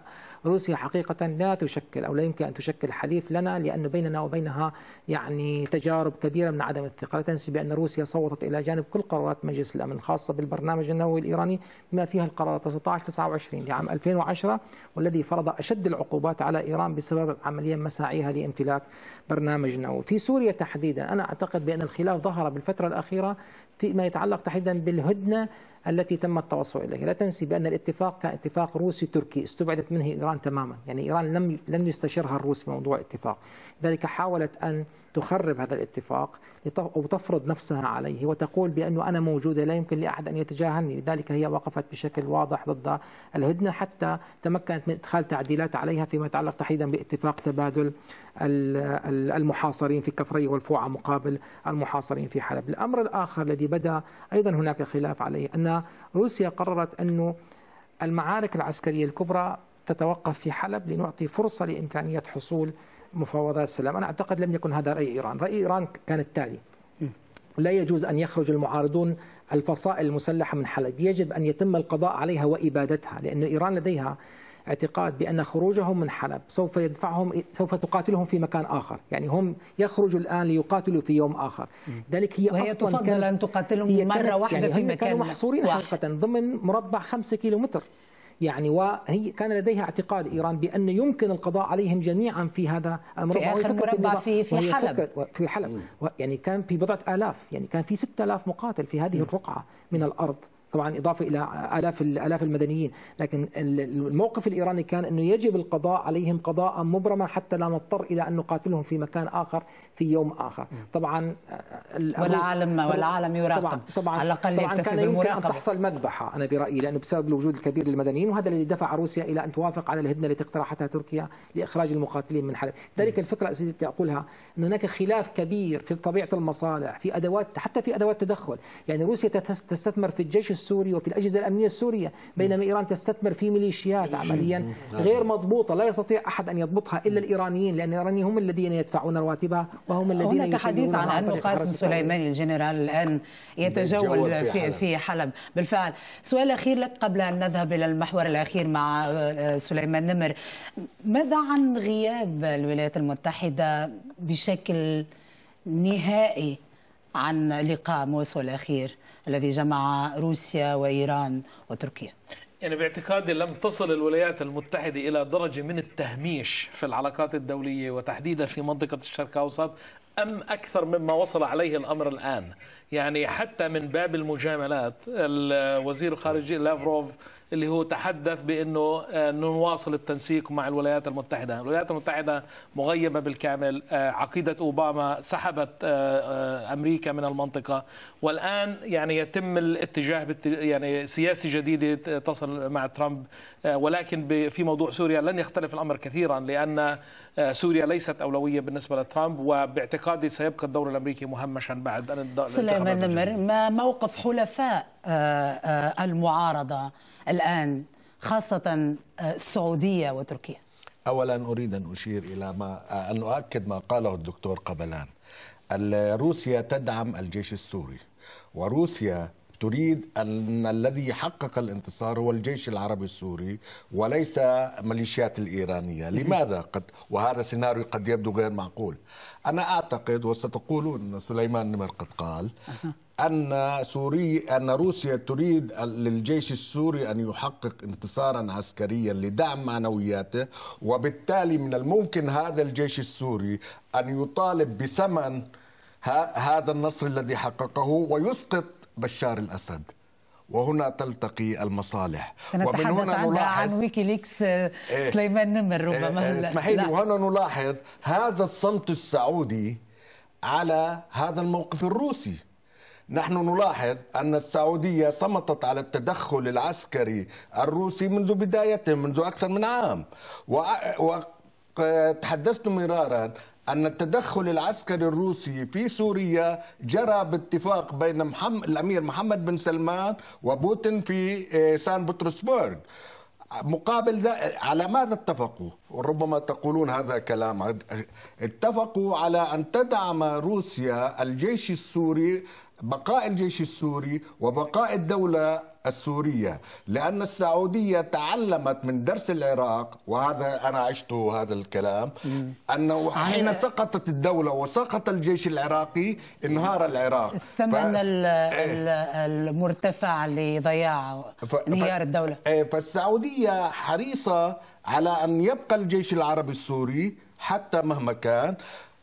روسيا حقيقة لا تشكل أو لا يمكن أن تشكل حليف لنا لأنه بيننا وبينها يعني تجارب كبيرة من عدم الثقة لا تنسي بأن روسيا صوتت إلى جانب كل قرارات مجلس الأمن خاصة بالبرنامج النووي الإيراني بما فيها القرار 1929 لعام 2010 والذي فرض أشد العقوبات على إيران بسبب عمليا مساعيها لامتلاك برنامج نووي في سوريا تحديدا أنا أعتقد بأن الخلاف ظهر بالفترة الأخيرة فيما يتعلق تحديدا بالهدنة التي تم التوصل إليها لا تنسي بأن الاتفاق كان اتفاق روسي تركي استبعدت منه إيران تماما يعني إيران لم لم يستشرها الروس في موضوع الاتفاق لذلك حاولت أن تخرب هذا الاتفاق أو تفرض نفسها عليه وتقول بأنه أنا موجودة لا يمكن لأحد أن يتجاهلني لذلك هي وقفت بشكل واضح ضد الهدنة حتى تمكنت من إدخال تعديلات عليها فيما يتعلق تحديدا باتفاق تبادل المحاصرين في كفري والفوعة مقابل المحاصرين في حلب الأمر الآخر الذي بدا ايضا هناك خلاف عليه ان روسيا قررت انه المعارك العسكريه الكبرى تتوقف في حلب لنعطي فرصه لامكانيه حصول مفاوضات السلام، انا اعتقد لم يكن هذا راي ايران، راي ايران كان التالي لا يجوز أن يخرج المعارضون الفصائل المسلحة من حلب يجب أن يتم القضاء عليها وإبادتها لأن إيران لديها اعتقاد بأن خروجهم من حلب سوف يدفعهم سوف تقاتلهم في مكان آخر يعني هم يخرجوا الآن ليقاتلوا في يوم آخر ذلك هي وهي أصلا تفضل أن تقاتلهم هي مرة كانت واحدة يعني في مكان كانوا محصورين واحد. حقيقة ضمن مربع 5 كيلومتر يعني وهي كان لديها اعتقاد ايران بان يمكن القضاء عليهم جميعا في هذا المربع في اخر مربع في في حلب في حلب يعني كان في بضعه الاف يعني كان في 6000 مقاتل في هذه الرقعه من الارض طبعا إضافة إلى آلاف آلاف المدنيين لكن الموقف الإيراني كان أنه يجب القضاء عليهم قضاء مبرما حتى لا نضطر إلى أن نقاتلهم في مكان آخر في يوم آخر آه، طبعا والعالم والعالم يراقب طبعا, على الأقل طبعا كان يمكن أن تحصل مذبحة أنا برأيي لأنه بسبب الوجود الكبير للمدنيين وهذا الذي دفع روسيا إلى أن توافق على الهدنة التي اقترحتها تركيا لإخراج المقاتلين من حلب ذلك الفكرة التي أقولها أن هناك خلاف كبير في طبيعة المصالح في أدوات حتى في أدوات تدخل يعني روسيا تستثمر في الجيش السوري وفي الأجهزة الأمنية السورية بينما إيران تستثمر في ميليشيات عمليا نعم. غير مضبوطة لا يستطيع أحد أن يضبطها إلا الإيرانيين لأن الإيرانيين هم الذين يدفعون رواتبها وهم الذين هناك حديث عن أنه قاسم سليماني الجنرال الآن يتجول في, في حلب بالفعل سؤال أخير لك قبل أن نذهب إلى المحور الأخير مع آه، آه، سليمان نمر ماذا عن غياب الولايات المتحدة بشكل نهائي عن لقاء موسكو الأخير الذي جمع روسيا وإيران وتركيا يعني باعتقادي لم تصل الولايات المتحدة إلى درجة من التهميش في العلاقات الدولية وتحديدا في منطقة الشرق الأوسط أم أكثر مما وصل عليه الأمر الآن يعني حتى من باب المجاملات الوزير الخارجي لافروف اللي هو تحدث بانه آه، نواصل التنسيق مع الولايات المتحده، الولايات المتحده مغيبه بالكامل، آه، عقيده اوباما سحبت آه، امريكا من المنطقه، والان يعني يتم الاتجاه يعني سياسه جديده تصل مع ترامب ولكن في موضوع سوريا لن يختلف الامر كثيرا لان سوريا ليست اولويه بالنسبه لترامب وباعتقادي سيبقى الدور الامريكي مهمشا بعد ان دائما نمر ما موقف حلفاء آه، آه، المعارضة الآن خاصة آه، السعودية وتركيا أولا أريد أن أشير إلى ما أن أؤكد ما قاله الدكتور قبلان روسيا تدعم الجيش السوري وروسيا تريد أن الذي حقق الانتصار هو الجيش العربي السوري وليس ميليشيات الإيرانية لماذا قد وهذا سيناريو قد يبدو غير معقول أنا أعتقد وستقولون أن سليمان نمر قد قال أن سوري أن روسيا تريد للجيش السوري أن يحقق انتصارا عسكريا لدعم معنوياته وبالتالي من الممكن هذا الجيش السوري أن يطالب بثمن هذا النصر الذي حققه ويسقط بشار الأسد وهنا تلتقي المصالح سنتحدث ومن هنا نلاحظ عن ويكيليكس آه، إيه. سليمان نمر إيه، ربما إيه اسمحي لي وهنا نلاحظ هذا الصمت السعودي على هذا الموقف الروسي نحن نلاحظ أن السعودية صمتت على التدخل العسكري الروسي منذ بدايته منذ أكثر من عام وتحدثت مرارا أن التدخل العسكري الروسي في سوريا جرى باتفاق بين محمد الأمير محمد بن سلمان وبوتين في آه، سان بطرسبرغ مقابل ده على ماذا اتفقوا؟ ربما تقولون هذا كلام اتفقوا على ان تدعم روسيا الجيش السوري بقاء الجيش السوري وبقاء الدولة السورية لأن السعودية تعلمت من درس العراق وهذا أنا عشته هذا الكلام أنه آه، حين سقطت الدولة وسقط الجيش العراقي انهار العراق الثمن إيه. المرتفع لضياع ف... انهيار الدولة إيه، فالسعودية حريصة على أن يبقى الجيش العربي السوري حتى مهما كان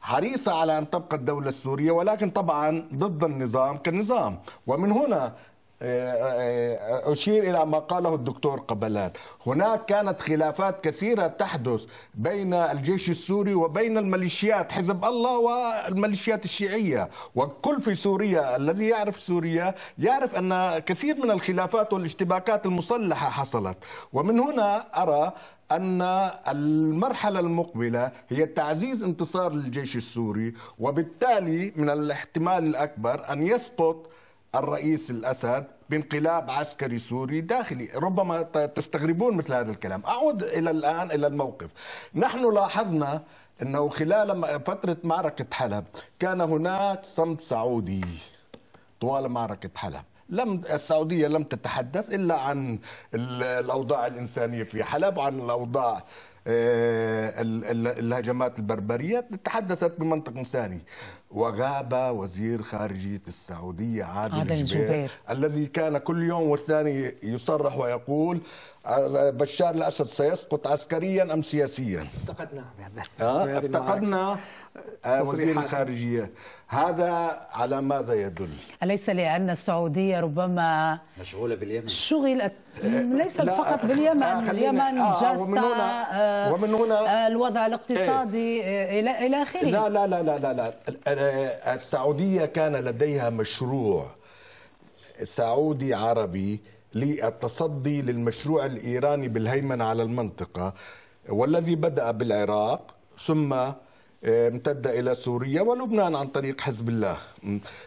حريصة على أن تبقى الدولة السورية ولكن طبعا ضد النظام كنظام ومن هنا آه، آه، آه، أشير إلى ما قاله الدكتور قبلان هناك كانت خلافات كثيرة تحدث بين الجيش السوري وبين الميليشيات حزب الله والميليشيات الشيعية وكل في سوريا الذي يعرف سوريا يعرف أن كثير من الخلافات والاشتباكات المسلحة حصلت ومن هنا أرى أن المرحلة المقبلة هي تعزيز انتصار الجيش السوري وبالتالي من الاحتمال الأكبر أن يسقط الرئيس الأسد بانقلاب عسكري سوري داخلي ربما تستغربون مثل هذا الكلام أعود إلى الآن إلى الموقف نحن لاحظنا أنه خلال فترة معركة حلب كان هناك صمت سعودي طوال معركة حلب لم السعوديه لم تتحدث الا عن الاوضاع الانسانيه في حلب عن الاوضاع آه، الهجمات البربريه تحدثت بمنطق انساني وغاب وزير خارجيه السعوديه عادل, عادل جبير الذي كان كل يوم والثاني يصرح ويقول بشار الاسد سيسقط عسكريا ام سياسيا؟ افتقدناه آه؟, آه، افتقدنا آه، وزير الخارجيه هذا على ماذا يدل؟ أليس لأن السعودية ربما مشغولة باليمن شغلت آه، ليس فقط باليمن آه اليمن آه ومن هنا, آه ومن هنا الوضع الاقتصادي إيه إلى إلى آخره لا لا لا لا لا السعودية كان لديها مشروع سعودي عربي للتصدي للمشروع الإيراني بالهيمنة على المنطقة والذي بدأ بالعراق ثم آه، امتد إلى سوريا ولبنان عن طريق حزب الله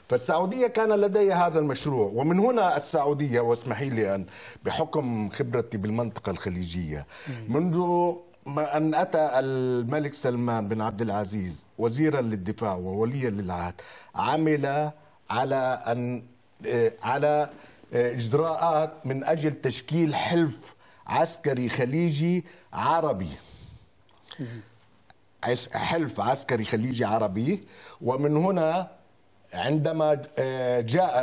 فالسعودية كان لديها هذا المشروع ومن هنا السعودية واسمحي لي أن بحكم خبرتي بالمنطقة الخليجية منذ ما أن أتى الملك سلمان بن عبد العزيز وزيرا للدفاع ووليا للعهد عمل على أن آه، على آه، اجراءات من اجل تشكيل حلف عسكري خليجي عربي حلف عسكري خليجي عربي ومن هنا عندما آه، جاء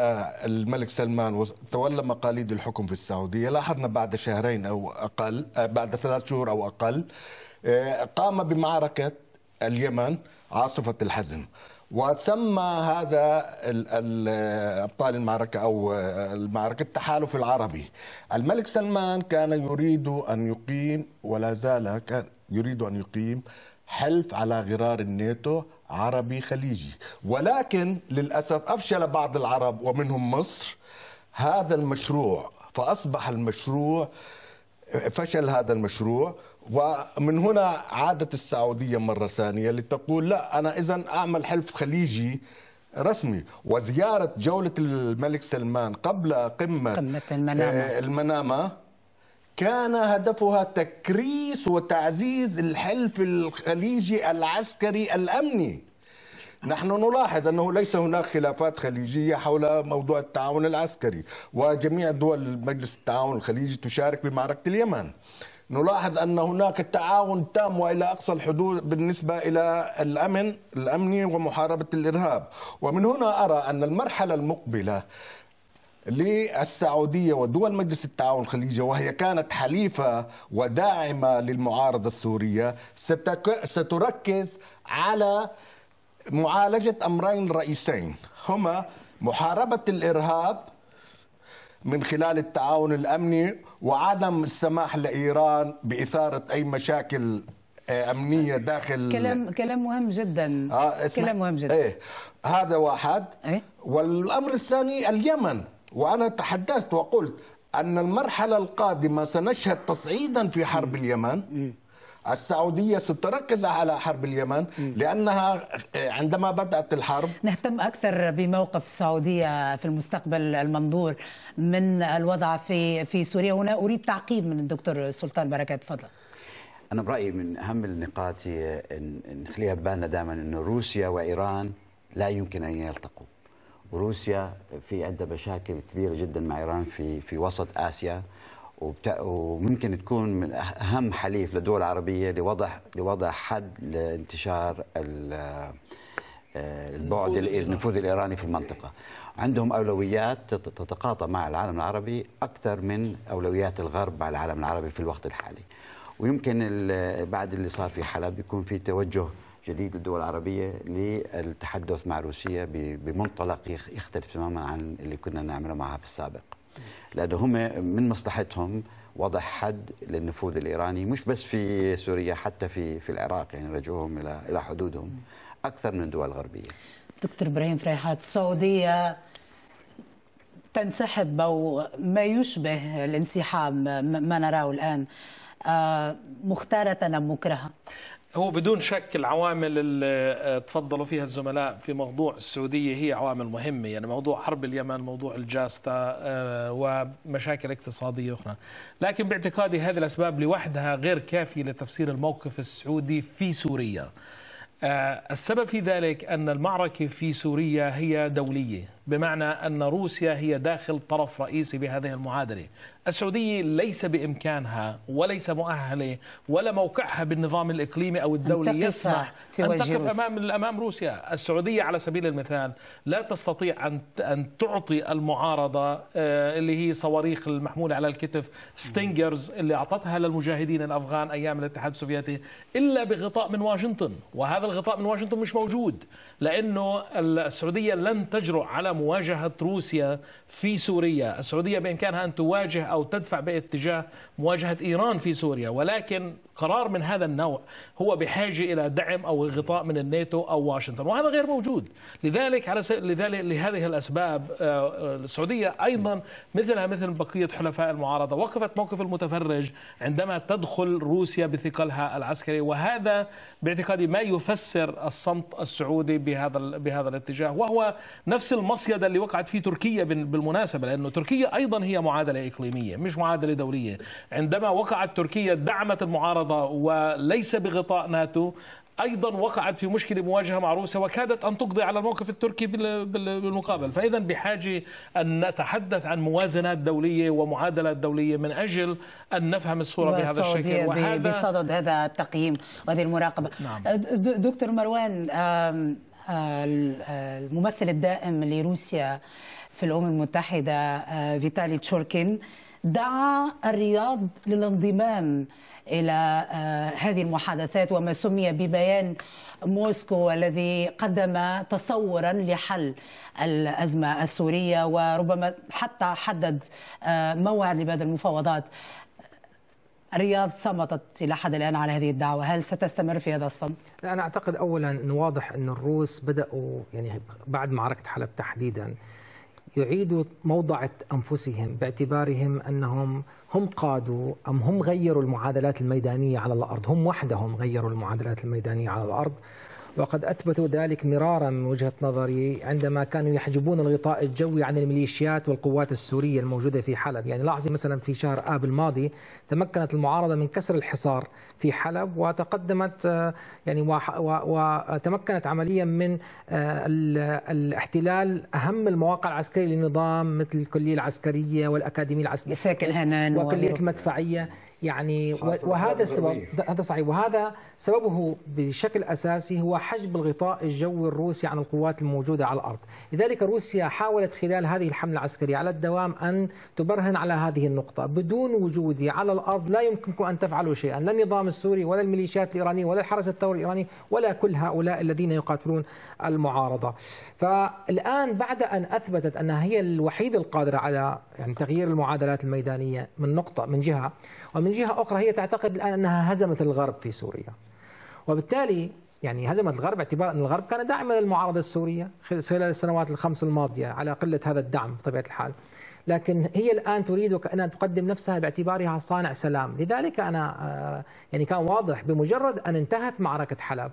الملك سلمان وتولى مقاليد الحكم في السعوديه لاحظنا بعد شهرين او اقل آه، بعد ثلاث شهور او اقل قام بمعركه اليمن عاصفه الحزم وسمى هذا ابطال المعركه او المعركه التحالف العربي. الملك سلمان كان يريد ان يقيم ولا زال كان يريد ان يقيم حلف على غرار الناتو عربي خليجي، ولكن للاسف افشل بعض العرب ومنهم مصر هذا المشروع، فاصبح المشروع فشل هذا المشروع ومن هنا عادت السعودية مرة ثانية لتقول لا أنا إذا أعمل حلف خليجي رسمي وزيارة جولة الملك سلمان قبل قمة, قمة المنامة, آه، المنامة كان هدفها تكريس وتعزيز الحلف الخليجي العسكري الأمني نحن نلاحظ أنه ليس هناك خلافات خليجية حول موضوع التعاون العسكري وجميع دول مجلس التعاون الخليجي تشارك بمعركة اليمن نلاحظ أن هناك تعاون تام وإلى أقصى الحدود بالنسبة إلى الأمن الأمني ومحاربة الإرهاب ومن هنا أرى أن المرحلة المقبلة للسعودية ودول مجلس التعاون الخليجي وهي كانت حليفة وداعمة للمعارضة السورية ستركز على معالجة أمرين رئيسين هما محاربة الإرهاب من خلال التعاون الامني وعدم السماح لايران باثاره اي مشاكل آه، امنيه داخل كلام كلام مهم جدا آه كلام مهم جدا إيه هذا واحد إيه؟ والامر الثاني اليمن وانا تحدثت وقلت ان المرحله القادمه سنشهد تصعيدا في حرب اليمن السعوديه ستركز على حرب اليمن لانها آه، عندما بدات الحرب نهتم اكثر بموقف السعوديه في المستقبل المنظور من الوضع في في سوريا هنا اريد تعقيب من الدكتور سلطان بركات تفضل انا برايي من اهم النقاط نخليها ببالنا دائما انه روسيا وايران لا يمكن ان يلتقوا روسيا في عندها مشاكل كبيره جدا مع ايران في في وسط اسيا وممكن تكون من اهم حليف للدول العربيه لوضع لوضع حد لانتشار البعد النفوذ الايراني في المنطقه. عندهم اولويات تتقاطع مع العالم العربي اكثر من اولويات الغرب مع العالم العربي في الوقت الحالي. ويمكن بعد اللي صار في حلب يكون في توجه جديد للدول العربية للتحدث مع روسيا بمنطلق يختلف تماما عن اللي كنا نعمله معها في السابق لأنه هم من مصلحتهم وضع حد للنفوذ الإيراني مش بس في سوريا حتى في في العراق يعني رجعوهم إلى إلى حدودهم أكثر من الدول الغربية دكتور إبراهيم فريحات السعودية تنسحب أو ما يشبه الانسحاب ما نراه الآن آه، مختارة أم مكرهة؟ هو بدون شك العوامل اللي آه، تفضلوا فيها الزملاء في موضوع السعودية هي عوامل مهمة يعني موضوع حرب اليمن موضوع الجاستة آه، ومشاكل اقتصادية أخرى لكن باعتقادي هذه الأسباب لوحدها غير كافية لتفسير الموقف السعودي في سوريا آه، السبب في ذلك أن المعركة في سوريا هي دولية بمعنى أن روسيا هي داخل طرف رئيسي بهذه المعادلة السعودية ليس بإمكانها وليس مؤهلة ولا موقعها بالنظام الإقليمي أو الدولي يسمح في أن تقف أمام, أمام روسيا السعودية على سبيل المثال لا تستطيع أن, أن تعطي المعارضة آه، اللي هي صواريخ المحمولة على الكتف ستينجرز اللي أعطتها للمجاهدين الأفغان أيام الاتحاد السوفيتي إلا بغطاء من واشنطن وهذا الغطاء من واشنطن مش موجود لأنه السعودية لن تجرؤ على مواجهة روسيا في سوريا السعودية بإمكانها أن تواجه أو تدفع باتجاه مواجهة إيران في سوريا ولكن قرار من هذا النوع هو بحاجة إلى دعم أو غطاء من الناتو أو واشنطن وهذا غير موجود لذلك على لذلك لهذه الأسباب آه، السعودية أيضا مثلها مثل بقية حلفاء المعارضة وقفت موقف المتفرج عندما تدخل روسيا بثقلها العسكري وهذا باعتقادي ما يفسر الصمت السعودي بهذا بهذا الاتجاه وهو نفس المصيدة اللي وقعت فيه تركيا بالمناسبة لأنه تركيا أيضا هي معادلة إقليمية مش معادلة دولية عندما وقعت تركيا دعمت المعارضة معارضة وليس بغطاء ناتو ايضا وقعت في مشكله مواجهه مع روسيا وكادت ان تقضي على الموقف التركي بالمقابل، فاذا بحاجه ان نتحدث عن موازنات دوليه ومعادلات دوليه من اجل ان نفهم الصوره بهذا الشكل وهذا بصدد هذا التقييم وهذه المراقبه. نعم. أه، دكتور مروان آه، الممثل الدائم لروسيا في الامم المتحده آه، فيتالي تشوركين دعا الرياض للانضمام الى آه، هذه المحادثات وما سمي ببيان موسكو الذي قدم تصورا لحل الازمه السوريه وربما حتى حدد آه، موعد لبدء المفاوضات الرياض صمتت الى حد الان على هذه الدعوه، هل ستستمر في هذا الصمت؟ انا اعتقد اولا انه واضح ان الروس بداوا يعني بعد معركه حلب تحديدا يعيدوا موضع أنفسهم باعتبارهم أنهم هم قادوا أم هم غيروا المعادلات الميدانية على الأرض هم وحدهم غيروا المعادلات الميدانية على الأرض وقد أثبتوا ذلك مرارا من وجهة نظري عندما كانوا يحجبون الغطاء الجوي عن الميليشيات والقوات السورية الموجودة في حلب يعني لاحظي مثلا في شهر آب الماضي تمكنت المعارضة من كسر الحصار في حلب وتقدمت آه، يعني وتمكنت عمليا من آه، الاحتلال أهم المواقع العسكرية للنظام مثل الكلية العسكرية والأكاديمية العسكرية ساكن هنان وكلية المدفعية يعني وهذا السبب هذا صحيح وهذا سببه بشكل اساسي هو حجب الغطاء الجوي الروسي عن القوات الموجوده على الارض، لذلك روسيا حاولت خلال هذه الحمله العسكريه على الدوام ان تبرهن على هذه النقطه، بدون وجودي على الارض لا يمكنكم ان تفعلوا شيئا، لا النظام السوري ولا الميليشيات الايرانيه ولا الحرس الثوري الايراني ولا كل هؤلاء الذين يقاتلون المعارضه. فالان بعد ان اثبتت انها هي الوحيده القادره على يعني تغيير المعادلات الميدانيه من نقطه من جهه ومن من جهة أخرى هي تعتقد الآن أنها هزمت الغرب في سوريا وبالتالي يعني هزمت الغرب اعتبار أن الغرب كان داعما للمعارضة السورية خلال السنوات الخمس الماضية على قلة هذا الدعم بطبيعة الحال لكن هي الآن تريد وكأنها تقدم نفسها باعتبارها صانع سلام لذلك أنا آه، يعني كان واضح بمجرد أن انتهت معركة حلب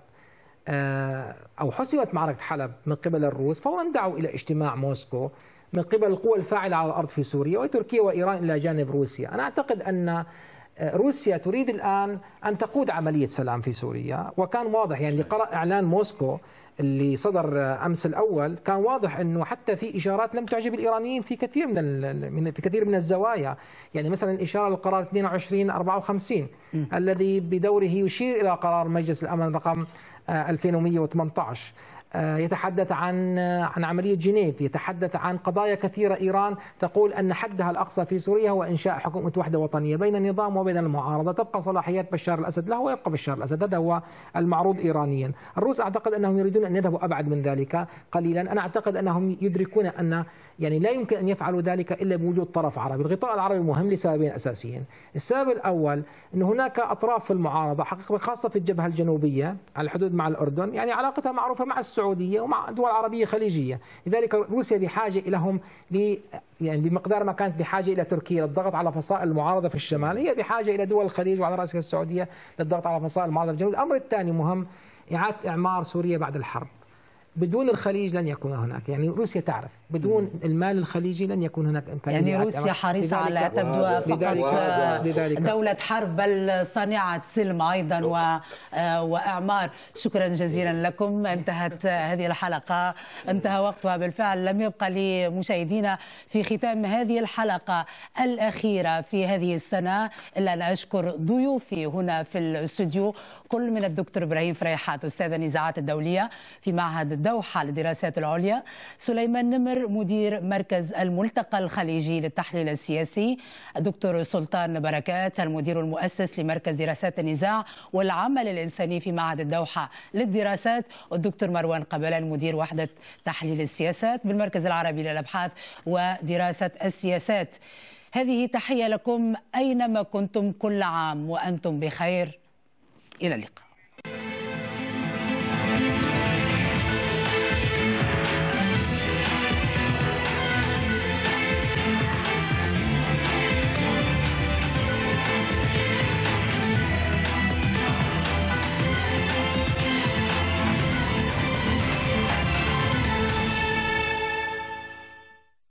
آه، أو حسمت معركة حلب من قبل الروس فورا دعوا إلى اجتماع موسكو من قبل القوى الفاعلة على الأرض في سوريا وتركيا وإيران إلى جانب روسيا أنا أعتقد أن روسيا تريد الآن أن تقود عملية سلام في سوريا وكان واضح يعني اللي قرأ إعلان موسكو اللي صدر أمس الأول كان واضح أنه حتى في إشارات لم تعجب الإيرانيين في كثير من في كثير من الزوايا يعني مثلا الإشارة للقرار 22 54 م. الذي بدوره يشير إلى قرار مجلس الأمن رقم 2118 آه، آه، يتحدث عن آه، عن عملية جنيف يتحدث عن قضايا كثيرة إيران تقول أن حدها الأقصى في سوريا هو إنشاء حكومة وحدة وطنية بين النظام وبين المعارضة تبقى صلاحيات بشار الأسد له ويبقى بشار الأسد هذا هو المعروض إيرانيا الروس أعتقد أنهم يريدون أن يذهبوا أبعد من ذلك قليلا أنا أعتقد أنهم يدركون أن يعني لا يمكن أن يفعلوا ذلك إلا بوجود طرف عربي الغطاء العربي مهم لسببين أساسيين السبب الأول أن هناك أطراف في المعارضة حقيقة خاصة في الجبهة الجنوبية على الحدود مع الأردن يعني علاقتها معروفة مع السوريين السعودية ومع دول عربية خليجية لذلك روسيا بحاجة لهم يعني بمقدار ما كانت بحاجة إلى تركيا للضغط على فصائل المعارضة في الشمال هي بحاجة إلى دول الخليج وعلى رأسها السعودية للضغط على فصائل المعارضة في الجنوب الأمر الثاني مهم إعادة إعمار سوريا بعد الحرب بدون الخليج لن يكون هناك يعني روسيا تعرف بدون المال الخليجي لن يكون هناك امكانيات يعني روسيا حريصه على تبدو فقط لذلك دوله حرب بل صانعه سلم ايضا و... آه، واعمار شكرا جزيلا لكم انتهت هذه الحلقه انتهى وقتها بالفعل لم يبقى لمشاهدينا في ختام هذه الحلقه الاخيره في هذه السنه الا ان اشكر ضيوفي هنا في الاستوديو كل من الدكتور ابراهيم فريحات استاذ النزاعات الدوليه في معهد الدوحة للدراسات العليا سليمان نمر مدير مركز الملتقى الخليجي للتحليل السياسي الدكتور سلطان بركات المدير المؤسس لمركز دراسات النزاع والعمل الإنساني في معهد الدوحة للدراسات والدكتور مروان قبل المدير وحدة تحليل السياسات بالمركز العربي للأبحاث ودراسة السياسات هذه تحية لكم أينما كنتم كل عام وأنتم بخير إلى اللقاء